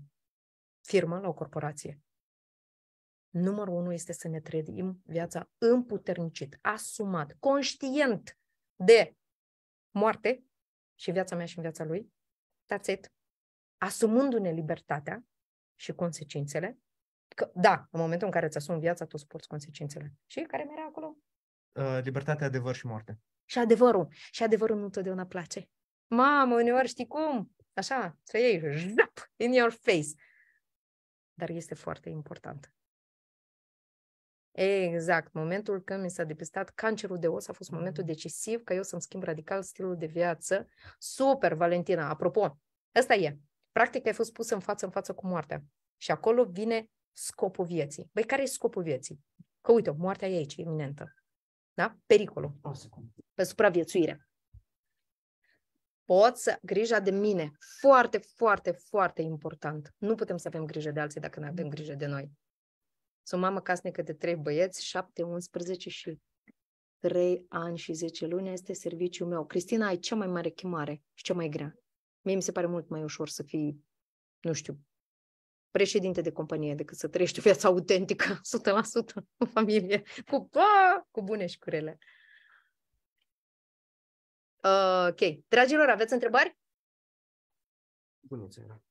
firmă, la o corporație. Numărul unu este să ne trăim viața împuternicit, asumat, conștient de moarte și viața mea și în viața lui, that's it, asumându-ne libertatea și consecințele, că, da, în momentul în care îți asumi viața, tu îți porți consecințele. Și care mi era acolo? Uh, libertatea libertate, adevăr și moarte. Și adevărul. Și adevărul nu întotdeauna place. Mamă, uneori știi cum? Așa, să iei zap, in your face. Dar este foarte important. Exact. Momentul când mi s-a depistat cancerul de os a fost momentul decisiv ca eu să-mi schimb radical stilul de viață. Super, Valentina! Apropo, ăsta e. Practic ai fost pus în față în față cu moartea. Și acolo vine scopul vieții. Băi, care e scopul vieții? Că uite, moartea e aici, iminentă. Da? Pericolul. O secundă. Pe supraviețuire. Pot să... Grija de mine. Foarte, foarte, foarte important. Nu putem să avem grijă de alții dacă nu avem grijă de noi. Sunt mamă casnică de trei băieți, 7, 11 și 3 ani și 10 luni. Este serviciul meu. Cristina, ai cea mai mare chemare și cea mai grea. Mie mi se pare mult mai ușor să fii, nu știu, președinte de companie decât să trăiești o viață autentică, 100% în familie, cu, a, cu bune și cu rele. Uh, ok. Dragilor, aveți întrebări? Bună ziua.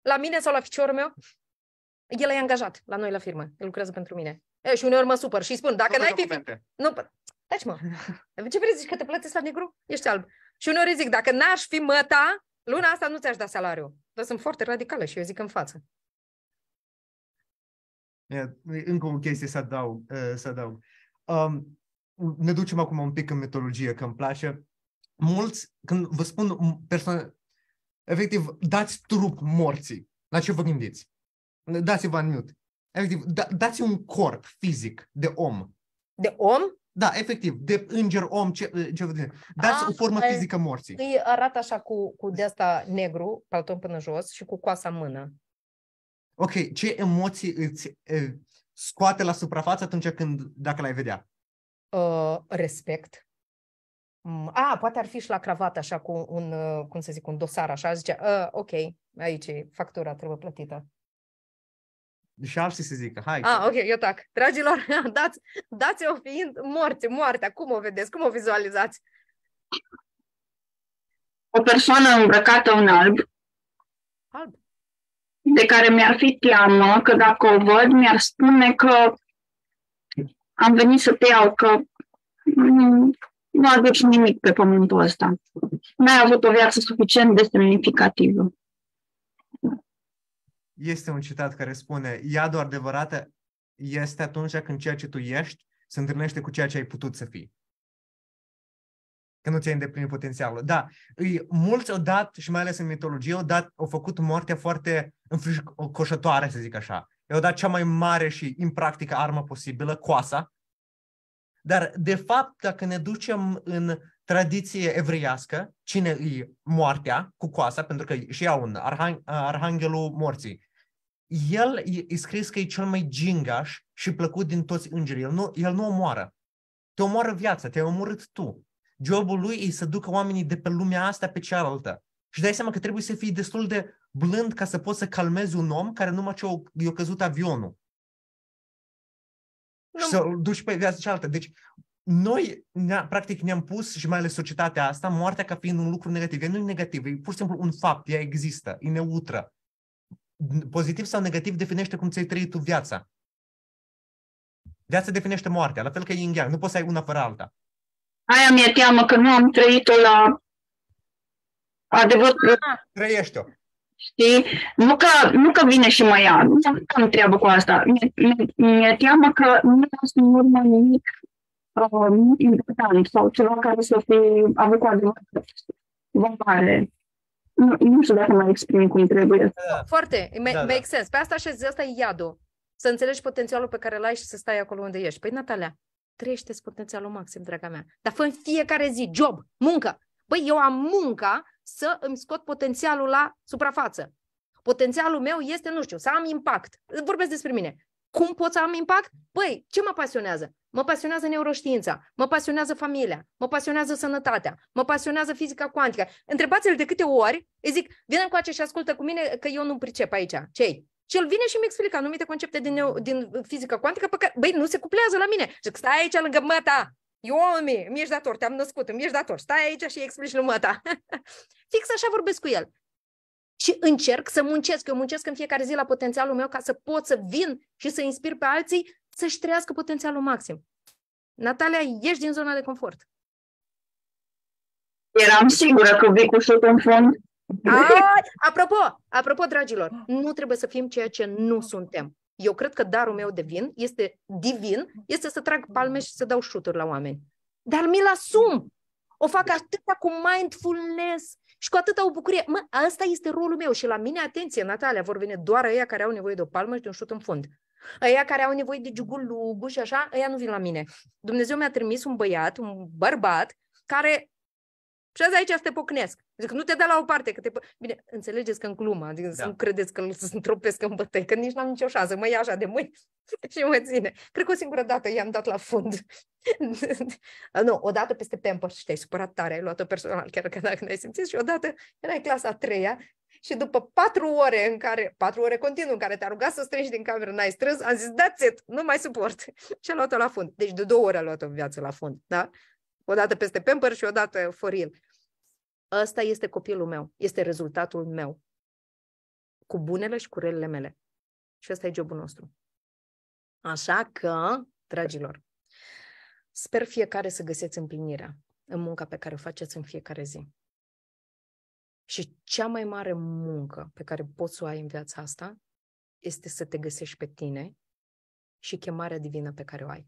La mine sau la ficiorul meu? El e angajat la noi la firmă. El lucrează pentru mine. E, și uneori mă supăr și spun, dacă n-ai fi... Nu, Taci deci mă. Ce vrei zici că te plătesc la negru? Ești alb. Și uneori zic, dacă n-aș fi măta, luna asta nu ți-aș da salariu. Dar sunt foarte radicală și eu zic în față. Yeah, încă o chestie să adaug. Uh, să adaug. Um, ne ducem acum un pic în mitologie, că îmi place. Mulți, când vă spun persoane, efectiv, dați trup morții. La ce vă gândiți? Dați-vă în mute. Efectiv, da, dați un corp fizic de om. De om? Da, efectiv, de înger, om, ce, ce vedem. Dați A, o formă e, fizică morții. Îi arată așa cu, cu de-asta negru, palton până jos și cu coasa mână. Ok, ce emoții îți e, scoate la suprafață atunci când, dacă l-ai vedea? Uh, respect. Mm, a, poate ar fi și la cravat așa cu un, cum să zic, un dosar așa, zice, uh, ok, aici e factura, trebuie plătită. Și alții se zică, hai. Ah, ok, eu tac. Dragilor, dați, dați-o fiind morți, moartea. Cum o vedeți? Cum o vizualizați? O persoană îmbrăcată în alb. Alb. De care mi-ar fi teamă că dacă o văd, mi-ar spune că am venit să te iau, că nu aduci nimic pe pământul ăsta. N-ai avut o viață suficient de semnificativă este un citat care spune iadul adevărată este atunci când ceea ce tu ești se întâlnește cu ceea ce ai putut să fii. Că nu ți-ai îndeplinit potențialul. Da, îi, mulți au dat, și mai ales în mitologie, au, dat, au făcut moartea foarte înfricoșătoare, să zic așa. I-au dat cea mai mare și impractică armă posibilă, coasa. Dar, de fapt, dacă ne ducem în tradiție evreiască, cine îi moartea cu coasa, pentru că și ea un arhang, arhanghelul morții, el e scris că e cel mai gingaș și plăcut din toți îngerii. El nu, el nu omoară. Te omoară viața, te-ai omorât tu. Jobul lui e să ducă oamenii de pe lumea asta pe cealaltă. Și dai seama că trebuie să fii destul de blând ca să poți să calmezi un om care numai ce i-a căzut avionul. Nu. Și să duci pe viața cealaltă. Deci noi, ne practic, ne-am pus, și mai ales societatea asta, moartea ca fiind un lucru negativ. E nu e negativ, e pur și simplu un fapt, ea există, e neutră pozitiv sau negativ definește cum ți-ai trăit tu viața. Viața definește moartea, la fel ca yin Nu poți să ai una fără alta. Aia mi-e teamă că nu am trăit-o la adevăr. Trăiește-o. Știi? Nu că, nu că vine și mai ia. Nu am treabă cu asta. Mi-e, teamă că nu las în urmă nimic uh, important sau ceva care să fie avut cu adevărat valoare. Nu, nu știu dacă mai exprim cum trebuie. Da. Foarte, da, make da. sense. Pe asta așezi, asta e iadul. Să înțelegi potențialul pe care l-ai și să stai acolo unde ești. Păi, Natalia, trăiește potențialul maxim, draga mea. Dar fă în fiecare zi job, muncă. Băi, eu am munca să îmi scot potențialul la suprafață. Potențialul meu este, nu știu, să am impact. Vorbesc despre mine. Cum pot să am impact? Păi, ce mă pasionează? Mă pasionează neuroștiința, mă pasionează familia, mă pasionează sănătatea, mă pasionează fizica cuantică. Întrebați-l de câte ori, îi zic, vine cu și ascultă cu mine că eu nu pricep aici. Cei? Și el vine și îmi explică anumite concepte din, neo, din fizica cuantică pe care, băi, nu se cuplează la mine. Zic, stai aici lângă măta, eu omi, mi ești dator, te-am născut, mi ești dator, stai aici și explici lui măta. Fix așa vorbesc cu el și încerc să muncesc. Eu muncesc în fiecare zi la potențialul meu ca să pot să vin și să inspir pe alții să-și trăiască potențialul maxim. Natalia, ieși din zona de confort. Eram sigură că vii cu șutul în fund. A, apropo, apropo, dragilor, nu trebuie să fim ceea ce nu suntem. Eu cred că darul meu de vin este divin, este să trag palme și să dau șuturi la oameni. Dar mi-l asum. O fac atâta cu mindfulness, și cu atâta o bucurie. Mă, asta este rolul meu și la mine, atenție, Natalia, vor veni doar aia care au nevoie de o palmă și de un șut în fund. Aia care au nevoie de jugul lugu și așa, aia nu vin la mine. Dumnezeu mi-a trimis un băiat, un bărbat, care și azi aici să te pocnesc. Zic, nu te da la o parte. Că te... Bine, înțelegeți că în glumă, adică da. să nu credeți că îl tropesc în bătăi, că nici n-am nicio șansă, mă ia așa de mâini și mă ține. Cred că o singură dată i-am dat la fund. nu, o dată peste pamper și te-ai supărat tare, ai luat-o personal, chiar că dacă n ai simțit, și odată erai clasa a treia și după patru ore în care, patru ore continuu în care te-a rugat să strângi din cameră, n-ai strâns, am zis, that's it, nu mai suport. și a luat-o la fund. Deci de două ore a luat-o în viață la fund, da? o dată peste pamper și o dată foril ăsta este copilul meu, este rezultatul meu, cu bunele și cu relele mele. Și ăsta e jobul nostru. Așa că, dragilor, sper fiecare să găseți împlinirea în munca pe care o faceți în fiecare zi. Și cea mai mare muncă pe care poți să o ai în viața asta este să te găsești pe tine și chemarea divină pe care o ai.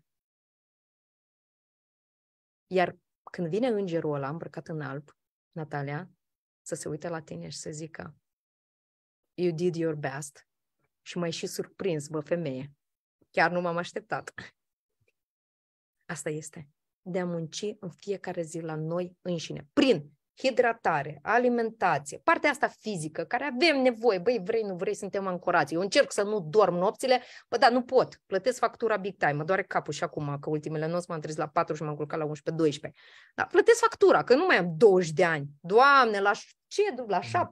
Iar când vine îngerul ăla îmbrăcat în alb Natalia, să se uite la tine și să zică You did your best și mai și surprins, bă, femeie. Chiar nu m-am așteptat. Asta este. De a munci în fiecare zi la noi înșine, prin hidratare, alimentație, partea asta fizică, care avem nevoie, băi, vrei, nu vrei, suntem ancorați. Eu încerc să nu dorm nopțile, bă, dar nu pot, plătesc factura big time, mă doare capul și acum, că ultimele nopți m-am trezit la 4 și m-am culcat la 11-12. Dar plătesc factura, că nu mai am 20 de ani. Doamne, la ce, la 17-18 mm.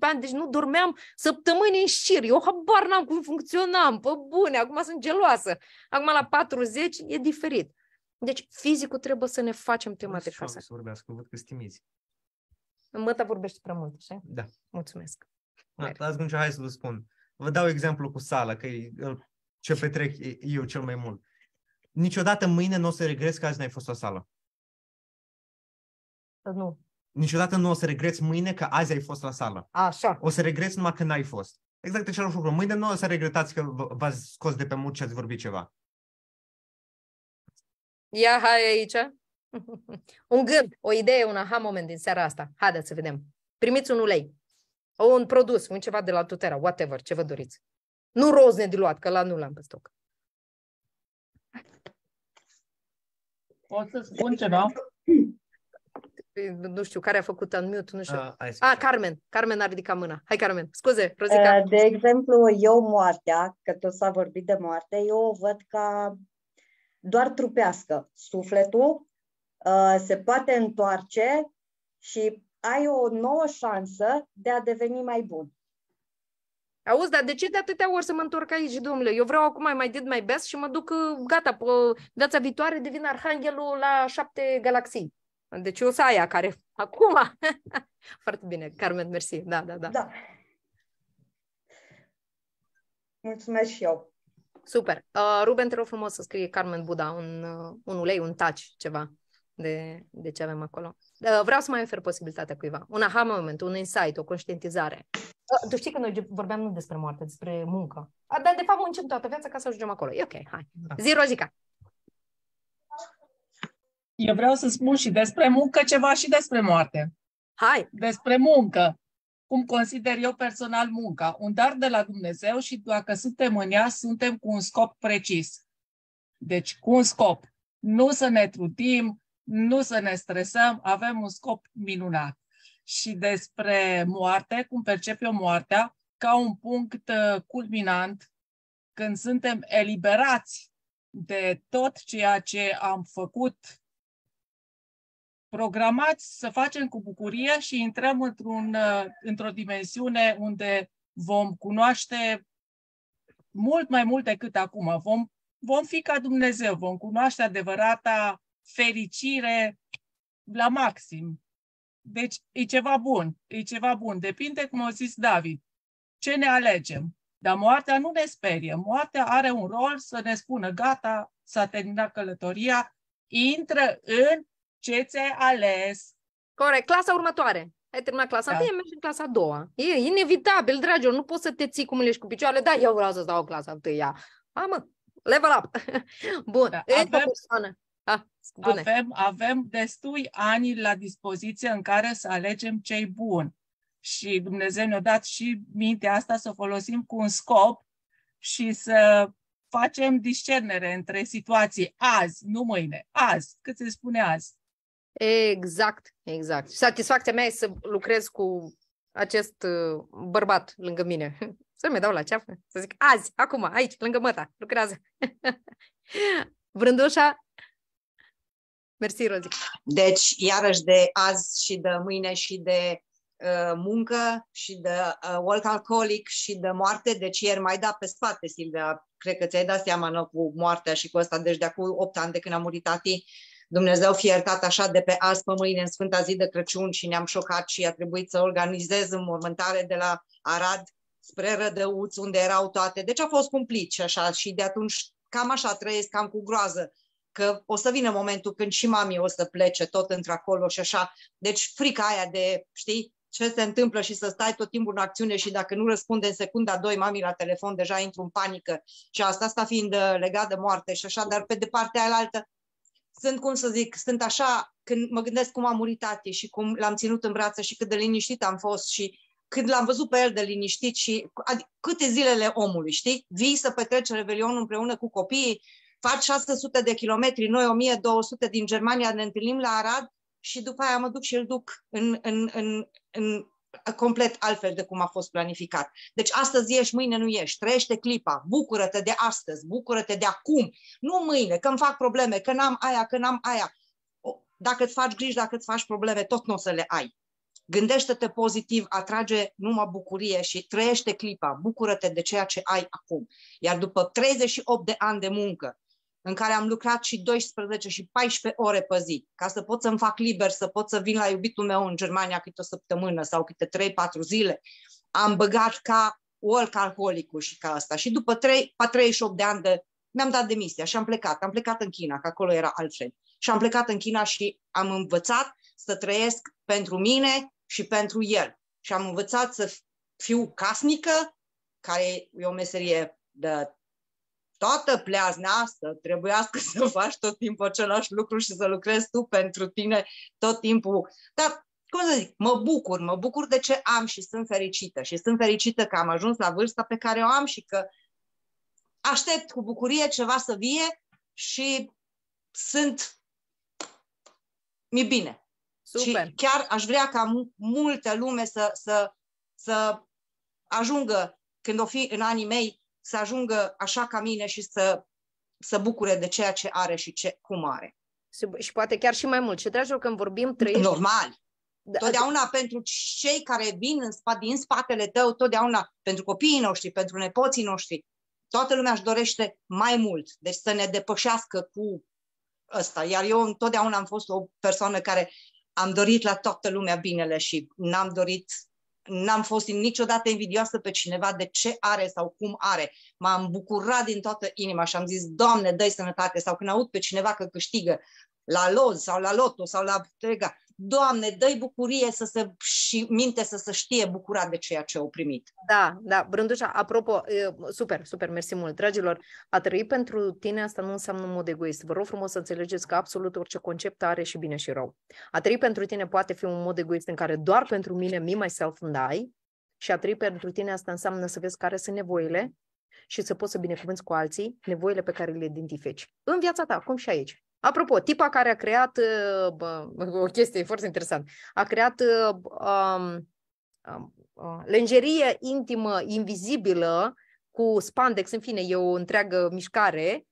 ani, deci nu dormeam săptămâni în șir, eu habar n-am cum funcționam, pă bune, acum sunt geloasă. Acum la 40 e diferit. Deci fizicul trebuie să ne facem tema de casă. Să vorbească, văd că stimiți. Măta vorbește prea mult, așa? Da. Mulțumesc. Gata, atunci hai să vă spun. Vă dau exemplu cu sala, că e ce petrec eu cel mai mult. Niciodată mâine nu o să regreți că azi n-ai fost la sală. Nu. Niciodată nu o să regreți mâine că azi ai fost la sală. Așa. O să regreți numai că n-ai fost. Exact același lucru. Mâine nu o să regretați că v-ați scos de pe mult și ați vorbit ceva. Ia hai aici. Un gând, o idee, un aha moment din seara asta. Haideți să vedem. Primiți un ulei, o, un produs, un ceva de la Tutera, whatever, ce vă doriți. Nu roz diluat că la nu l-am pe stoc. Pot să spun ceva? nu știu, care a făcut unmute, nu știu. Uh, ah, ah Carmen. Carmen a ridicat mâna. Hai, Carmen. Scuze, Rozica. Eh, de exemplu, eu moartea, că tot s-a vorbit de moarte, eu o văd ca doar trupească. Sufletul Uh, se poate întoarce și ai o nouă șansă de a deveni mai bun. Auzi, dar de ce de atâtea ori să mă întorc aici, domnule? Eu vreau acum mai did mai best și mă duc, uh, gata, pe viața viitoare devin arhanghelul la șapte galaxii. Deci o să aia care acum... Foarte bine, Carmen, mersi. Da, da, da. da. Mulțumesc și eu. Super. Uh, Ruben, te rog frumos să scrie Carmen Buda un, uh, un ulei, un taci, ceva de, de ce avem acolo. Uh, vreau să mai ofer posibilitatea cuiva. Un aha moment, un insight, o conștientizare. Uh, tu știi că noi vorbeam nu despre moarte, despre muncă. dar de fapt muncim toată viața ca să ajungem acolo. E ok, hai. Da. Zi, Rozica. Eu vreau să spun și despre muncă ceva și despre moarte. Hai! Despre muncă. Cum consider eu personal munca? Un dar de la Dumnezeu și dacă suntem în ea, suntem cu un scop precis. Deci, cu un scop. Nu să ne trudim, nu să ne stresăm, avem un scop minunat. Și despre moarte, cum percep eu moartea, ca un punct uh, culminant când suntem eliberați de tot ceea ce am făcut, programați să facem cu bucurie și intrăm într-un, uh, într-o dimensiune unde vom cunoaște mult mai mult decât acum. Vom, vom fi ca Dumnezeu, vom cunoaște adevărata fericire la maxim. Deci e ceva bun, e ceva bun. Depinde, cum a zis David, ce ne alegem. Dar moartea nu ne sperie. Moartea are un rol să ne spună, gata, s-a terminat călătoria, intră în ce ți-ai ales. Corect, clasa următoare. Ai terminat clasa da. 1, mergi în clasa 2. E inevitabil, dragilor, nu poți să te ții cum ești cu picioarele, da, eu vreau să stau clasa 1. Mamă, level up. Bun, da, avem, o persoană. Ah, Avem, avem destui ani la dispoziție în care să alegem cei buni. Și Dumnezeu ne-a dat și mintea asta să o folosim cu un scop și să facem discernere între situații azi, nu mâine, azi, cât se spune azi. Exact, exact. Și satisfacția mea e să lucrez cu acest uh, bărbat lângă mine. Să mi dau la ceafă, să zic azi, acum, aici, lângă măta, lucrează. Vrândușa, Mersi, Rozi. Deci, iarăși de azi și de mâine și de uh, muncă și de uh, work alcoolic și de moarte, deci ieri mai da pe spate, Silvia, cred că ți-ai dat seama nu, cu moartea și cu asta, deci de acum 8 ani de când a murit tati, Dumnezeu fie iertat așa de pe azi pe mâine în Sfânta Zi de Crăciun și ne-am șocat și a trebuit să organizez în mormântare de la Arad spre Rădăuț, unde erau toate. Deci a fost cumplit și așa și de atunci cam așa trăiesc, cam cu groază că o să vină momentul când și mami o să plece tot într-acolo și așa. Deci frica aia de, știi, ce se întâmplă și să stai tot timpul în acțiune și dacă nu răspunde în secunda 2 mami la telefon, deja intru în panică și asta, asta fiind uh, legat de moarte și așa, dar pe de partea aia sunt, cum să zic, sunt așa, când mă gândesc cum a murit tati și cum l-am ținut în brațe și cât de liniștit am fost și când l-am văzut pe el de liniștit și adic, câte zilele omului, știi? Vii să petreci Revelionul împreună cu copiii fac 600 de kilometri, noi 1200 din Germania, ne întâlnim la Arad și după aia mă duc și îl duc în, în, în, în complet altfel de cum a fost planificat. Deci astăzi ești, mâine nu ești, trăiește clipa, bucură-te de astăzi, bucură-te de acum, nu mâine, că îmi fac probleme, că n-am aia, că n-am aia. Dacă îți faci griji, dacă îți faci probleme, tot nu o să le ai. Gândește-te pozitiv, atrage numai bucurie și trăiește clipa, bucură-te de ceea ce ai acum. Iar după 38 de ani de muncă, în care am lucrat și 12 și 14 ore pe zi, ca să pot să-mi fac liber, să pot să vin la iubitul meu în Germania câte o săptămână sau câte 3-4 zile, am băgat ca work alcoolicul și ca asta. Și după 3, 38 de ani de, mi-am dat demisia și am plecat. Am plecat în China, că acolo era altfel. Și am plecat în China și am învățat să trăiesc pentru mine și pentru el. Și am învățat să fiu casnică, care e o meserie de toată pleazna asta, trebuiască să faci tot timpul același lucru și să lucrezi tu pentru tine tot timpul. Dar, cum să zic, mă bucur, mă bucur de ce am și sunt fericită. Și sunt fericită că am ajuns la vârsta pe care o am și că aștept cu bucurie ceva să vie și sunt mi bine. Super. Și chiar aș vrea ca multă lume să, să, să ajungă când o fi în anii mei să ajungă așa ca mine și să, să bucure de ceea ce are și ce, cum are. Și poate chiar și mai mult. Și, dragilor, când vorbim trăim... Normal. Da, totdeauna pentru cei care vin în spa, din spatele tău, totdeauna pentru copiii noștri, pentru nepoții noștri, toată lumea își dorește mai mult. Deci să ne depășească cu ăsta. Iar eu întotdeauna am fost o persoană care am dorit la toată lumea binele și n-am dorit n-am fost niciodată invidioasă pe cineva de ce are sau cum are. M-am bucurat din toată inima și am zis, Doamne, dă sănătate, sau când aud pe cineva că câștigă la loz sau la loto sau la trega, Doamne, dă bucurie să se, și minte să se știe bucurat de ceea ce au primit. Da, da, Brândușa, apropo, super, super, mersi mult, dragilor. A trăi pentru tine asta nu înseamnă un mod egoist. Vă rog frumos să înțelegeți că absolut orice concept are și bine și rău. A trăi pentru tine poate fi un mod egoist în care doar pentru mine, me, myself and I, și a trăi pentru tine asta înseamnă să vezi care sunt nevoile și să poți să binecuvânți cu alții nevoile pe care le identifici. În viața ta, cum și aici. Apropo, tipa care a creat, uh, bă, o chestie foarte interesantă, a creat um, uh, um, lingerie intimă, invizibilă, cu spandex, în fine, e o întreagă mișcare,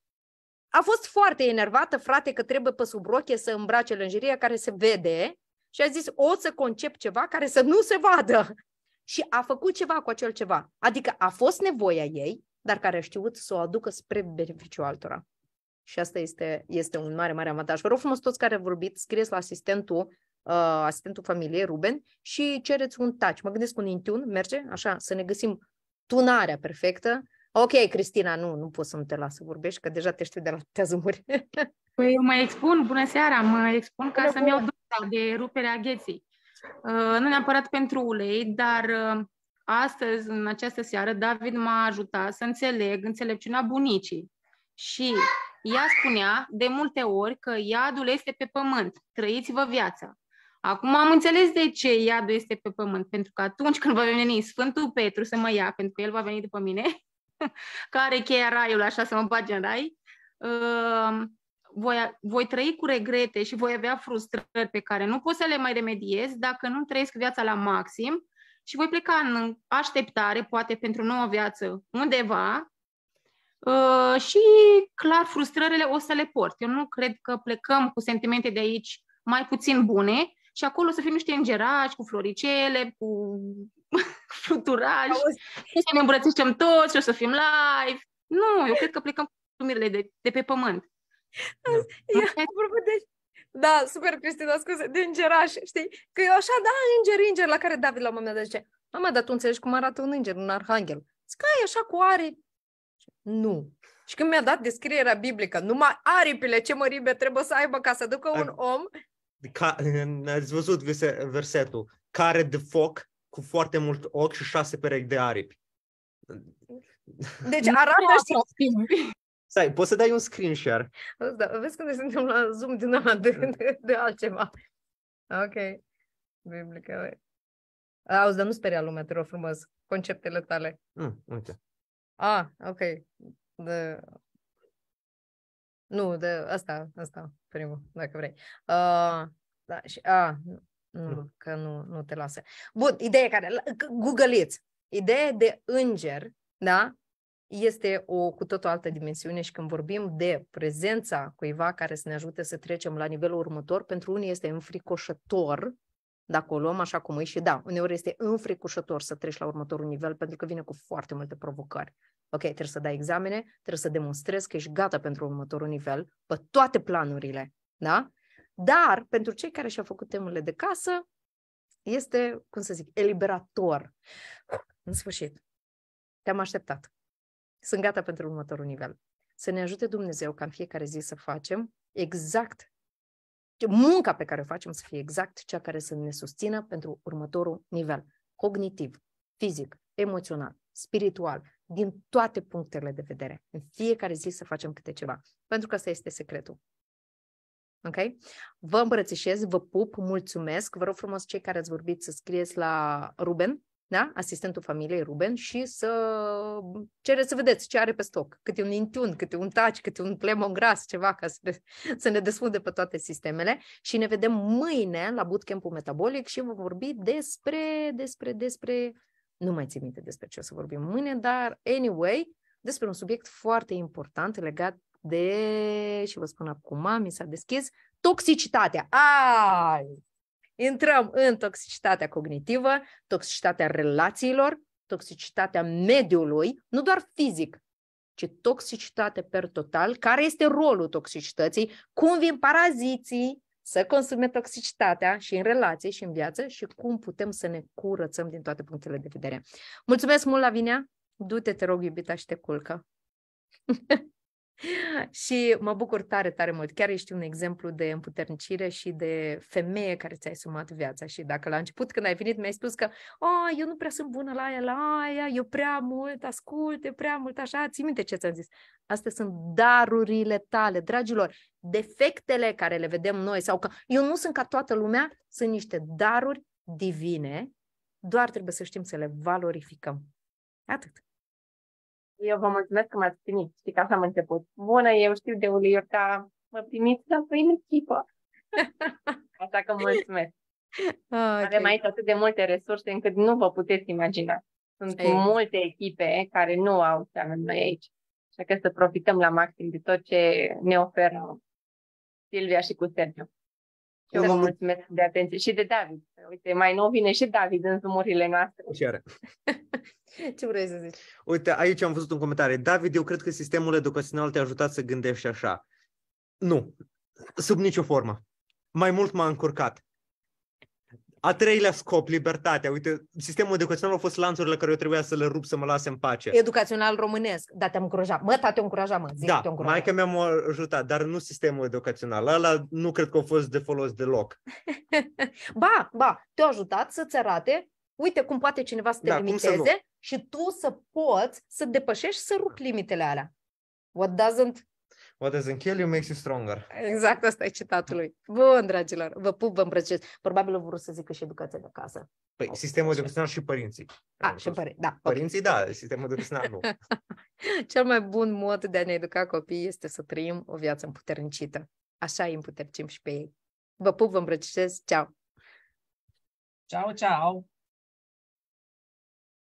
a fost foarte enervată, frate, că trebuie pe sub roche să îmbrace lingeria care se vede și a zis, o să concep ceva care să nu se vadă. Și a făcut ceva cu acel ceva. Adică a fost nevoia ei, dar care a știut să o aducă spre beneficiul altora. Și asta este, este un mare, mare avantaj. Vă rog frumos toți care vorbiți, scrieți la asistentul, uh, asistentul familiei Ruben și cereți un touch. Mă gândesc un intun, merge? Așa, să ne găsim tunarea perfectă. Ok, Cristina, nu, nu pot să nu te las să vorbești, că deja te știu de la te Păi eu mă expun, bună seara, mă expun ca bună să-mi iau doza de ruperea gheții. Uh, nu neapărat pentru ulei, dar uh, astăzi, în această seară, David m-a ajutat să înțeleg înțelepciunea bunicii. Și ea spunea de multe ori că iadul este pe pământ, trăiți-vă viața. Acum am înțeles de ce iadul este pe pământ, pentru că atunci când va veni Sfântul Petru să mă ia, pentru că el va veni după mine, care cheia raiul, așa să mă bage în rai, uh, voi, voi trăi cu regrete și voi avea frustrări pe care nu pot să le mai remediez dacă nu trăiesc viața la maxim și voi pleca în așteptare, poate pentru nouă viață, undeva, Uh, și, clar, frustrările o să le port. Eu nu cred că plecăm cu sentimente de aici mai puțin bune și acolo o să fim niște îngerași cu floricele, cu fluturaj, să ne îmbrățișăm toți și o să fim live. Nu, eu cred că plecăm cu lumirile de, de pe pământ. Da. eu, de da, super, Cristina, scuze, de îngeraș, știi? Că eu așa, da, înger, înger, la care David la un moment dat zice, mama, dar tu înțelegi cum arată un înger, un arhanghel. Zic, așa cu are nu. Și când mi-a dat descrierea biblică, numai aripile ce mărime trebuie să aibă ca să ducă un om... Ca, ați văzut versetul, care de foc cu foarte mult ochi și șase perechi de aripi. Deci arată și... Stai, poți să dai un screen share. Da, vezi când suntem la Zoom din ăla de, mm. de, de altceva. Ok. Biblică. Auzi, dar nu speria lumea, te rog frumos, conceptele tale. Mm, uite. Ah, ok. De... Nu, de asta, asta, primul, dacă vrei. Uh, da, și, a, ah, nu, că nu, nu te lasă. Bun, ideea care, googleiți. Ideea de înger, da, este o cu tot o altă dimensiune și când vorbim de prezența cuiva care să ne ajute să trecem la nivelul următor, pentru unii este înfricoșător, dacă o luăm așa cum e și da, uneori este înfricușător să treci la următorul nivel pentru că vine cu foarte multe provocări. Ok, trebuie să dai examene, trebuie să demonstrezi că ești gata pentru următorul nivel, pe toate planurile, da? Dar pentru cei care și-au făcut temele de casă, este, cum să zic, eliberator. În sfârșit, te-am așteptat. Sunt gata pentru următorul nivel. Să ne ajute Dumnezeu ca în fiecare zi să facem exact munca pe care o facem să fie exact cea care să ne susțină pentru următorul nivel, cognitiv, fizic, emoțional, spiritual, din toate punctele de vedere. În fiecare zi să facem câte ceva, pentru că asta este secretul. Ok? Vă îmbrățișez, vă pup, mulțumesc. Vă rog frumos cei care ați vorbit să scrieți la Ruben da? asistentul familiei Ruben, și să cere să vedeți ce are pe stoc, câte un intun, câte un taci, câte un plemon gras, ceva, ca să, să ne desfunde pe toate sistemele și ne vedem mâine la bootcamp-ul metabolic și vom vorbi despre, despre, despre, nu mai țin minte despre ce o să vorbim mâine, dar anyway, despre un subiect foarte important legat de, și vă spun acum, mi s-a deschis, toxicitatea. Ai! Intrăm în toxicitatea cognitivă, toxicitatea relațiilor, toxicitatea mediului, nu doar fizic, ci toxicitate per total, care este rolul toxicității, cum vin paraziții să consume toxicitatea și în relații și în viață și cum putem să ne curățăm din toate punctele de vedere. Mulțumesc mult, Lavinia! Du-te, te rog, iubita, și te culcă! și mă bucur tare, tare mult. Chiar ești un exemplu de împuternicire și de femeie care ți-a sumat viața. Și dacă la început, când ai venit, mi-ai spus că oh, eu nu prea sunt bună la aia, la aia, eu prea mult ascult, eu prea mult așa, ții minte ce ți-am zis. Astea sunt darurile tale, dragilor. Defectele care le vedem noi sau că eu nu sunt ca toată lumea, sunt niște daruri divine, doar trebuie să știm să le valorificăm. Atât. Eu vă mulțumesc că m-ați primit. Știi că așa am început. Bună, eu știu de ulei Iurca, mă primiți la voi în echipă. așa că mulțumesc. Okay. Avem aici atât de multe resurse încât nu vă puteți imagina. Sunt Ei. multe echipe care nu au ce avem noi aici. Așa că să profităm la maxim de tot ce ne oferă Silvia și cu Sergio. Și eu vă mulțumesc de atenție. Și de David. Uite, mai nou vine și David în zumurile noastre. Chiar. Ce vrei să zici? Uite, aici am văzut un comentariu. David, eu cred că sistemul educațional te-a ajutat să gândești așa. Nu, sub nicio formă. Mai mult m-a încurcat. A treilea scop, libertatea. Uite, sistemul educațional a fost lanțurile care eu trebuia să le rup, să mă lase în pace. Educațional românesc, dar te-am încurajat. Mă, ta, te încurajat, mă, zic, da, te-am mai că mi-am ajutat, dar nu sistemul educațional. Ăla nu cred că a fost de folos deloc. ba, ba, te-a ajutat să-ți arate uite cum poate cineva să te da, limiteze și tu să poți să depășești și să rupi da. limitele alea. What doesn't What doesn't kill you makes you stronger. Exact, asta e citatul lui. Bun, dragilor, vă pup, vă îmbrăcez. Probabil vreau să zic că și educația de acasă. Păi, o, sistemul educațional și părinții. A, și da, părinții, da. Părinții, okay. da, sistemul educațional nu. Cel mai bun mod de a ne educa copiii este să trăim o viață împuternicită. Așa îi împuternicim și pe ei. Vă pup, vă îmbrăcez. ceau! Ciao, ciao!